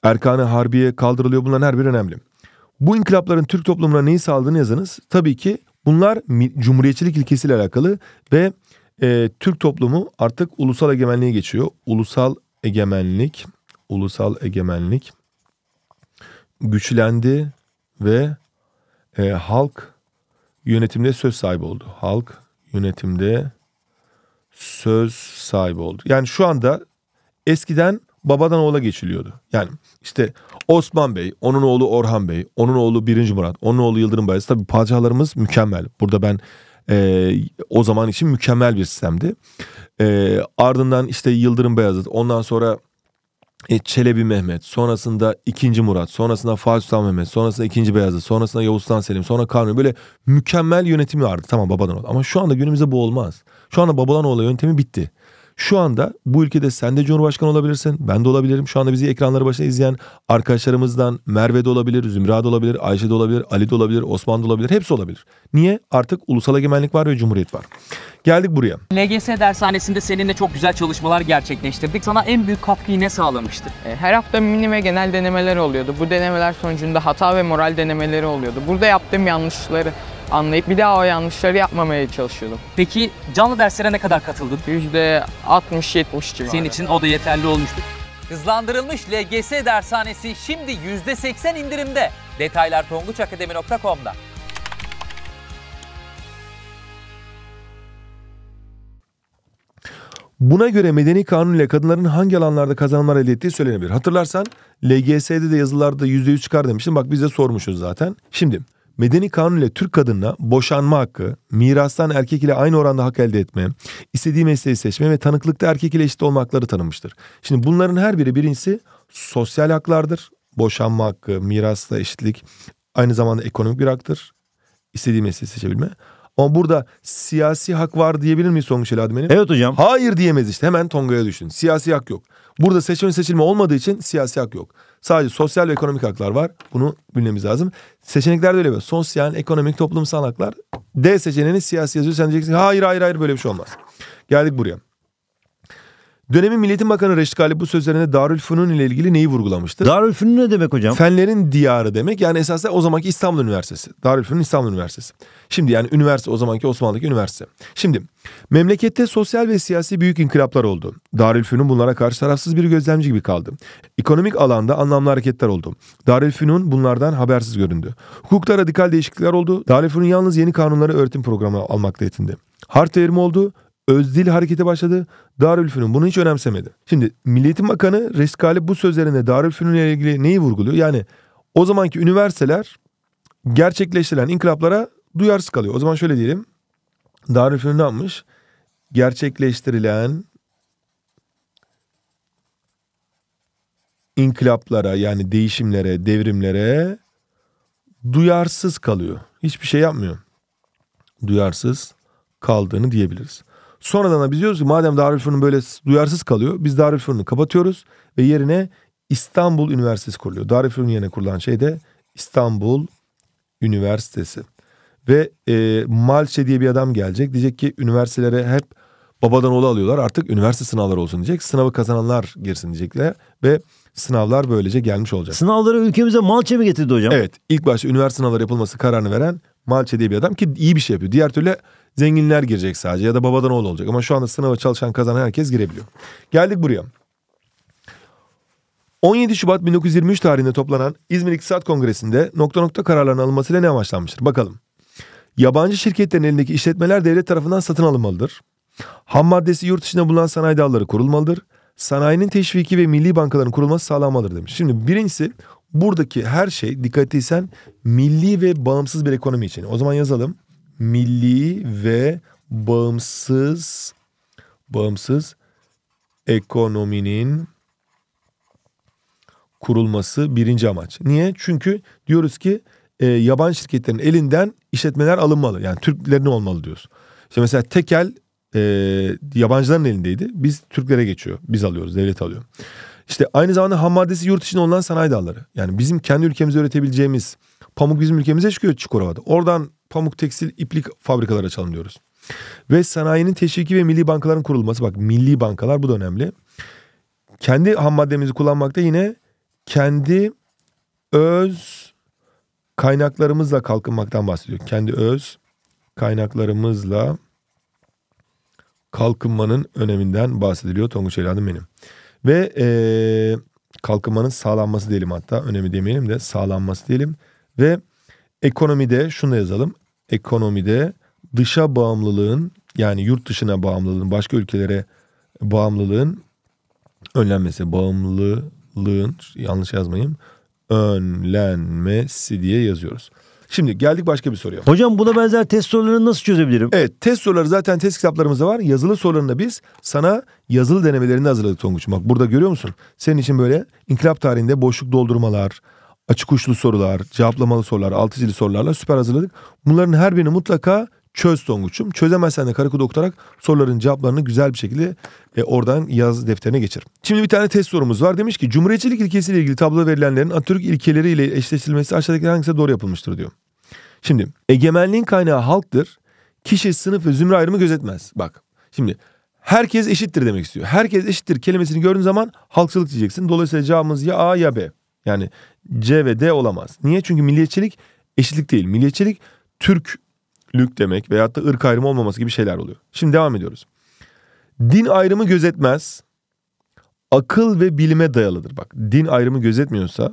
Erkan-ı Harbiye kaldırılıyor. Bunların her biri önemli. Bu inkılapların Türk toplumuna neyi sağladığını yazınız. Tabii ki Bunlar cumhuriyetçilik ilkesiyle alakalı ve e, Türk toplumu artık ulusal egemenliğe geçiyor. Ulusal egemenlik, ulusal egemenlik güçlendi ve e, halk yönetimde söz sahibi oldu. Halk yönetimde söz sahibi oldu. Yani şu anda eskiden babadan oğula geçiliyordu. Yani işte Osman Bey, onun oğlu Orhan Bey, onun oğlu Birinci Murat, onun oğlu Yıldırım Bayezid. Tabi padişahlarımız mükemmel. Burada ben e, o zaman için mükemmel bir sistemdi. E, ardından işte Yıldırım Bayezid, ondan sonra e, Çelebi Mehmet, sonrasında 2. Murat, sonrasında Fatih Sultan Mehmet, sonrasında 2. Beyazıt, sonrasında Yavuz Sultan Selim, sonra Kanuni böyle mükemmel yönetimi vardı. Tamam babadan oğul. Ama şu anda günümüzde bu olmaz. Şu anda babadan oğula yöntemi bitti. Şu anda bu ülkede sen de Cumhurbaşkanı olabilirsin, ben de olabilirim. Şu anda bizi ekranları başında izleyen arkadaşlarımızdan Merve de olabilir, Zümra da olabilir, Ayşe de olabilir, Ali de olabilir, Osman da olabilir. Hepsi olabilir. Niye? Artık ulusal egemenlik var ve cumhuriyet var. Geldik buraya. LGS dershanesinde seninle çok güzel çalışmalar gerçekleştirdik. Sana en büyük katkıyı ne sağlamıştır? E, her hafta mini ve genel denemeler oluyordu. Bu denemeler sonucunda hata ve moral denemeleri oluyordu. Burada yaptığım yanlışları anlayıp bir daha o yanlışları yapmamaya çalışıyordum. Peki canlı derslere ne kadar katıldın? %60-70 civarı. Senin için o da yeterli olmuştu. Hızlandırılmış LGS dershanesi şimdi %80 indirimde. Detaylar tonguçakademi.com'da. Buna göre medeni kanun ile kadınların hangi alanlarda kazanımlar elde ettiği söylenebilir. Hatırlarsan LGS'de de yazılarda %100 çıkar demiştim. Bak bize de sormuşuz zaten. Şimdi Medeni kanun ile Türk kadınına boşanma hakkı, mirastan erkek ile aynı oranda hak elde etme, istediği mesleği seçme ve tanıklıkta erkek ile eşit olma hakları tanınmıştır. Şimdi bunların her biri birincisi sosyal haklardır. Boşanma hakkı, mirasla eşitlik, aynı zamanda ekonomik bir haktır. İstediği mesleği seçebilme. Ama burada siyasi hak var diyebilir miyiz Tonguç Eladime'nin? Evet hocam. Hayır diyemez işte. Hemen Tonga'ya düşün. Siyasi hak yok. Burada seçim seçilme olmadığı için siyasi hak yok. Sadece sosyal ve ekonomik haklar var. Bunu bilmemiz lazım. Seçenekler de öyle böyle. Sosyal, ekonomik, toplumsal haklar. D seçeneğini siyasi yazıyor. Sen diyeceksin hayır hayır hayır böyle bir şey olmaz. Geldik buraya. Dönemin Milletin Bakanı Reşit Galip bu sözlerinde Darülfünun ile ilgili neyi vurgulamıştı? Darülfünun ne demek hocam? Fenlerin diyarı demek. Yani esasında o zamanki İstanbul Üniversitesi. Darülfünun İstanbul Üniversitesi. Şimdi yani üniversite o zamanki Osmanlı'daki üniversite. Şimdi memlekette sosyal ve siyasi büyük inkılaplar oldu. Darülfünun bunlara karşı tarafsız bir gözlemci gibi kaldı. Ekonomik alanda anlamlı hareketler oldu. Darülfünun bunlardan habersiz göründü. Hukukta radikal değişiklikler oldu. Darülfünun yalnız yeni kanunları öğretim programı almakta yetindi. Harf devrimi oldu Özdil harekete başladı. Darülfünun bunu hiç önemsemedi. Şimdi Milliyetin Bakanı Reskali bu sözlerinde Darülfünun ile ilgili neyi vurguluyor? Yani o zamanki üniversiteler gerçekleştirilen inkılaplara duyarsız kalıyor. O zaman şöyle diyelim. Darülfünun ne yapmış? Gerçekleştirilen inkılaplara yani değişimlere, devrimlere duyarsız kalıyor. Hiçbir şey yapmıyor. Duyarsız kaldığını diyebiliriz. Sonradan da biz diyoruz ki madem Darülfünun böyle duyarsız kalıyor biz Darülfünun'u kapatıyoruz ve yerine İstanbul Üniversitesi kuruluyor. Darülfünun yerine kurulan şey de İstanbul Üniversitesi. Ve e, Malçe diye bir adam gelecek. Diyecek ki üniversitelere hep babadan oğlu alıyorlar. Artık üniversite sınavları olsun diyecek. Sınavı kazananlar girsin diyecekler. Ve sınavlar böylece gelmiş olacak. Sınavları ülkemize Malçe mi getirdi hocam? Evet. ilk başta üniversite sınavları yapılması kararını veren Malçe diye bir adam ki iyi bir şey yapıyor. Diğer türlü Zenginler girecek sadece ya da babadan oğul olacak. Ama şu anda sınava çalışan kazanan herkes girebiliyor. Geldik buraya. 17 Şubat 1923 tarihinde toplanan İzmir İktisat Kongresi'nde nokta nokta kararların alınmasıyla ne amaçlanmıştır? Bakalım. Yabancı şirketlerin elindeki işletmeler devlet tarafından satın alınmalıdır. Ham maddesi yurt içinde bulunan sanayi dalları kurulmalıdır. Sanayinin teşviki ve milli bankaların kurulması sağlanmalıdır demiş. Şimdi birincisi buradaki her şey dikkat etsen milli ve bağımsız bir ekonomi için. O zaman yazalım milli ve bağımsız bağımsız ekonominin kurulması birinci amaç. Niye? Çünkü diyoruz ki e, yabancı şirketlerin elinden işletmeler alınmalı. Yani Türklerin olmalı diyoruz. İşte mesela tekel e, yabancıların elindeydi. Biz Türklere geçiyor. Biz alıyoruz. Devlet alıyor. İşte aynı zamanda ham maddesi yurt içinde olan sanayi dalları. Yani bizim kendi ülkemizde üretebileceğimiz Pamuk bizim ülkemize çıkıyor Çukurova'da. Oradan pamuk tekstil iplik fabrikaları açalım diyoruz. Ve sanayinin teşviki ve milli bankaların kurulması. Bak milli bankalar bu da önemli. Kendi ham maddemizi kullanmakta yine kendi öz kaynaklarımızla kalkınmaktan bahsediyor. Kendi öz kaynaklarımızla kalkınmanın öneminden bahsediliyor Tonguç evladım benim. Ve ee, kalkınmanın sağlanması diyelim hatta önemi demeyelim de sağlanması diyelim. Ve ekonomide şunu yazalım. Ekonomide dışa bağımlılığın yani yurt dışına bağımlılığın, başka ülkelere bağımlılığın önlenmesi, bağımlılığın yanlış yazmayayım, önlenmesi diye yazıyoruz. Şimdi geldik başka bir soruya. Hocam buna benzer test sorularını nasıl çözebilirim? Evet test soruları zaten test kitaplarımızda var. Yazılı sorularını biz sana yazılı denemelerini hazırladık Tonguç. Bak burada görüyor musun? Senin için böyle inkılap tarihinde boşluk doldurmalar, açık uçlu sorular, cevaplamalı sorular, altı altıcılı sorularla süper hazırladık. Bunların her birini mutlaka çöz Tonguç'um. Çözemezsen de karakod okutarak soruların cevaplarını güzel bir şekilde e, oradan yaz defterine geçir. Şimdi bir tane test sorumuz var. Demiş ki Cumhuriyetçilik ilkesiyle ilgili tabloda verilenlerin Atatürk ilkeleriyle eşleştirilmesi aşağıdaki hangisi doğru yapılmıştır diyor. Şimdi egemenliğin kaynağı halktır. Kişi, sınıf ve zümre ayrımı gözetmez. Bak şimdi herkes eşittir demek istiyor. Herkes eşittir kelimesini gördüğün zaman halkçılık diyeceksin. Dolayısıyla cevabımız ya A ya B. Yani C ve D olamaz. Niye? Çünkü milliyetçilik eşitlik değil. Milliyetçilik Türklük demek veyahut da ırk ayrımı olmaması gibi şeyler oluyor. Şimdi devam ediyoruz. Din ayrımı gözetmez. Akıl ve bilime dayalıdır. Bak din ayrımı gözetmiyorsa,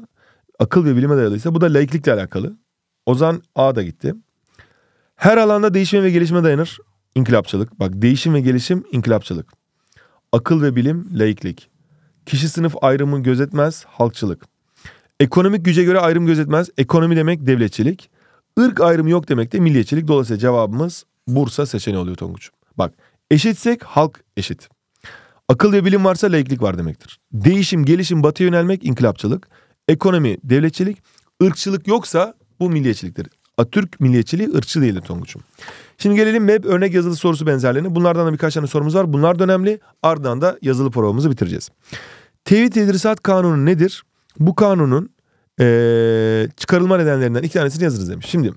akıl ve bilime dayalıysa bu da laiklikle alakalı. Ozan A da gitti. Her alanda değişme ve gelişme dayanır. İnkılapçılık. Bak değişim ve gelişim inkılapçılık. Akıl ve bilim laiklik. Kişi sınıf ayrımı gözetmez halkçılık. Ekonomik güce göre ayrım gözetmez. Ekonomi demek devletçilik. Irk ayrımı yok demek de milliyetçilik. Dolayısıyla cevabımız Bursa seçeneği oluyor Tonguç. Bak eşitsek halk eşit. Akıl ve bilim varsa laiklik var demektir. Değişim, gelişim, batıya yönelmek inkılapçılık. Ekonomi, devletçilik. Irkçılık yoksa bu milliyetçiliktir. Atürk milliyetçiliği ırkçı değildir Tonguç'um. Şimdi gelelim MEB örnek yazılı sorusu benzerlerine. Bunlardan da birkaç tane sorumuz var. Bunlar da önemli. Ardından da yazılı programımızı bitireceğiz. Tevhid Tedrisat Kanunu nedir? bu kanunun e, çıkarılma nedenlerinden iki tanesini yazınız demiş. Şimdi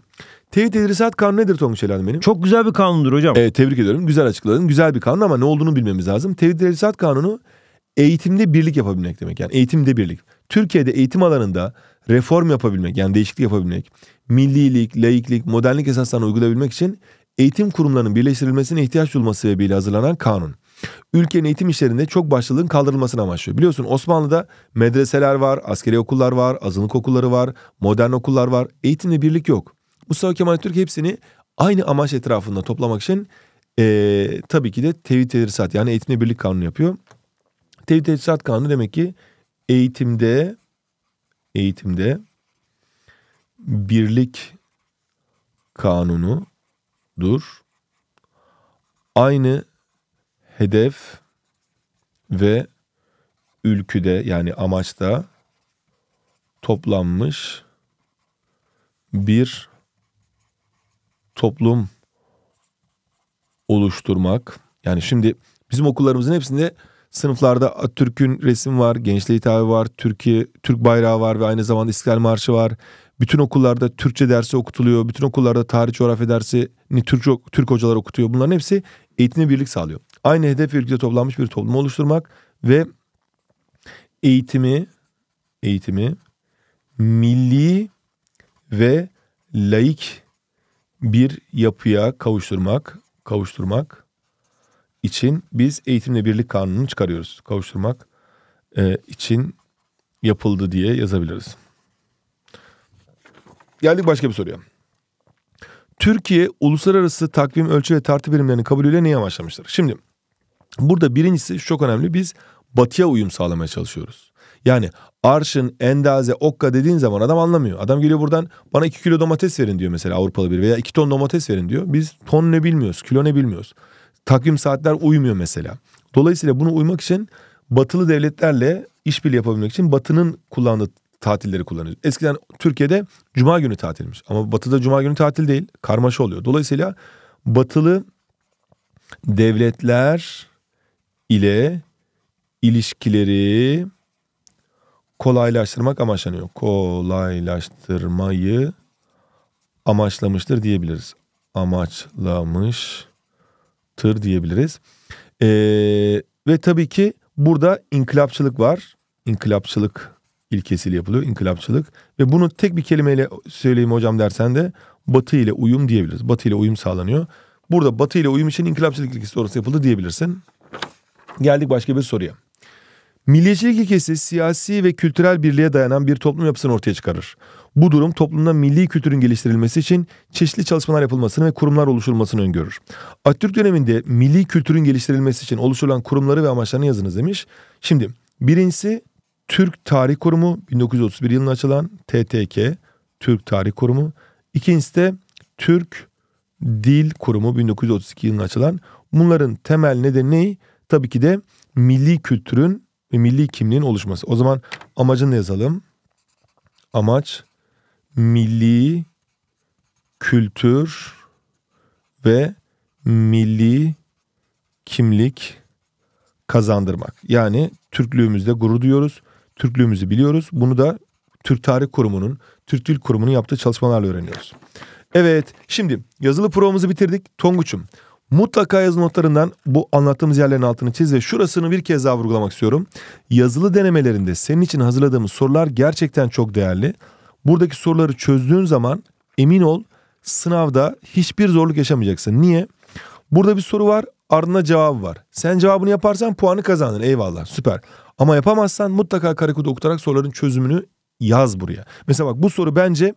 tevhid tedrisat kanunu nedir Tonguç Elhan benim? Çok güzel bir kanundur hocam. Evet tebrik ediyorum. Güzel açıkladın. Güzel bir kanun ama ne olduğunu bilmemiz lazım. Tevhid tedrisat kanunu eğitimde birlik yapabilmek demek. Yani eğitimde birlik. Türkiye'de eğitim alanında reform yapabilmek yani değişiklik yapabilmek, millilik, laiklik, modernlik esaslarını uygulayabilmek için eğitim kurumlarının birleştirilmesine ihtiyaç duyulması sebebiyle hazırlanan kanun ülkenin eğitim işlerinde çok başlılığın kaldırılmasını amaçlıyor. Biliyorsun Osmanlı'da medreseler var, askeri okullar var, azınlık okulları var, modern okullar var. Eğitimle birlik yok. Mustafa Kemal Türk hepsini aynı amaç etrafında toplamak için e, tabii ki de tevhid tedrisat yani eğitimle birlik kanunu yapıyor. Tevhid tedrisat kanunu demek ki eğitimde eğitimde birlik kanunu dur Aynı hedef ve ülküde yani amaçta toplanmış bir toplum oluşturmak. Yani şimdi bizim okullarımızın hepsinde sınıflarda Türk'ün resim var, gençliğe hitap var, Türkiye Türk bayrağı var ve aynı zamanda İstiklal Marşı var. Bütün okullarda Türkçe dersi okutuluyor. Bütün okullarda tarih coğrafya dersini Türk, Türk hocalar okutuyor. Bunların hepsi eğitimi birlik sağlıyor aynı hedef ve ülkede toplanmış bir toplum oluşturmak ve eğitimi eğitimi milli ve laik bir yapıya kavuşturmak kavuşturmak için biz eğitimle birlik kanunu çıkarıyoruz. Kavuşturmak e, için yapıldı diye yazabiliriz. Geldik başka bir soruya. Türkiye uluslararası takvim ölçü ve tartı birimlerinin kabulüyle neyi amaçlamıştır? Şimdi Burada birincisi çok önemli biz batıya uyum sağlamaya çalışıyoruz. Yani arşın, endaze, okka dediğin zaman adam anlamıyor. Adam geliyor buradan bana 2 kilo domates verin diyor mesela Avrupalı bir veya 2 ton domates verin diyor. Biz ton ne bilmiyoruz, kilo ne bilmiyoruz. Takvim saatler uymuyor mesela. Dolayısıyla bunu uymak için batılı devletlerle işbirliği yapabilmek için batının kullandığı tatilleri kullanıyoruz. Eskiden Türkiye'de cuma günü tatilmiş ama batıda cuma günü tatil değil, karmaşa oluyor. Dolayısıyla batılı devletler ile ilişkileri kolaylaştırmak amaçlanıyor. Kolaylaştırmayı amaçlamıştır diyebiliriz. Amaçlamıştır diyebiliriz. Ee, ve tabii ki burada inkılapçılık var. İnkılapçılık ilkesiyle yapılıyor. İnkılapçılık. Ve bunu tek bir kelimeyle söyleyeyim hocam dersen de batı ile uyum diyebiliriz. Batı ile uyum sağlanıyor. Burada batı ile uyum için inkılapçılık ilkesi sonrası yapıldı diyebilirsin. Geldik başka bir soruya. Milliyetçilik ilkesi siyasi ve kültürel birliğe dayanan bir toplum yapısını ortaya çıkarır. Bu durum toplumda milli kültürün geliştirilmesi için çeşitli çalışmalar yapılmasını ve kurumlar oluşturulmasını öngörür. Atatürk döneminde milli kültürün geliştirilmesi için oluşturulan kurumları ve amaçlarını yazınız demiş. Şimdi birincisi Türk Tarih Kurumu 1931 yılında açılan TTK Türk Tarih Kurumu. İkincisi de Türk Dil Kurumu 1932 yılında açılan. Bunların temel nedeni ne? tabii ki de milli kültürün ve milli kimliğin oluşması. O zaman amacını yazalım. Amaç milli kültür ve milli kimlik kazandırmak. Yani Türklüğümüzde gurur duyuyoruz. Türklüğümüzü biliyoruz. Bunu da Türk Tarih Kurumu'nun, Türk Dil Kurumu'nun yaptığı çalışmalarla öğreniyoruz. Evet, şimdi yazılı provamızı bitirdik. Tonguç'um, Mutlaka yazı notlarından bu anlattığımız yerlerin altını çiz ve şurasını bir kez daha vurgulamak istiyorum. Yazılı denemelerinde senin için hazırladığımız sorular gerçekten çok değerli. Buradaki soruları çözdüğün zaman emin ol sınavda hiçbir zorluk yaşamayacaksın. Niye? Burada bir soru var ardına cevabı var. Sen cevabını yaparsan puanı kazanır eyvallah süper. Ama yapamazsan mutlaka karekodu okutarak soruların çözümünü yaz buraya. Mesela bak bu soru bence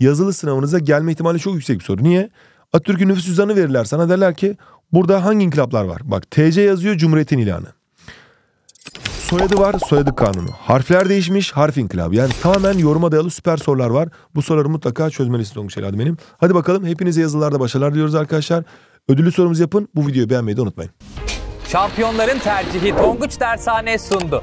yazılı sınavınıza gelme ihtimali çok yüksek bir soru. Niye? Atatürk'ün nüfus cüzdanı verirler sana derler ki burada hangi inkılaplar var? Bak TC yazıyor Cumhuriyet'in ilanı. Soyadı var soyadı kanunu. Harfler değişmiş harf inkılabı. Yani tamamen yoruma dayalı süper sorular var. Bu soruları mutlaka çözmeniz olmuş herhalde benim. Hadi bakalım hepinize yazılarda başarılar diliyoruz arkadaşlar. Ödüllü sorumuzu yapın. Bu videoyu beğenmeyi de unutmayın. Şampiyonların tercihi Tonguç Dershane sundu.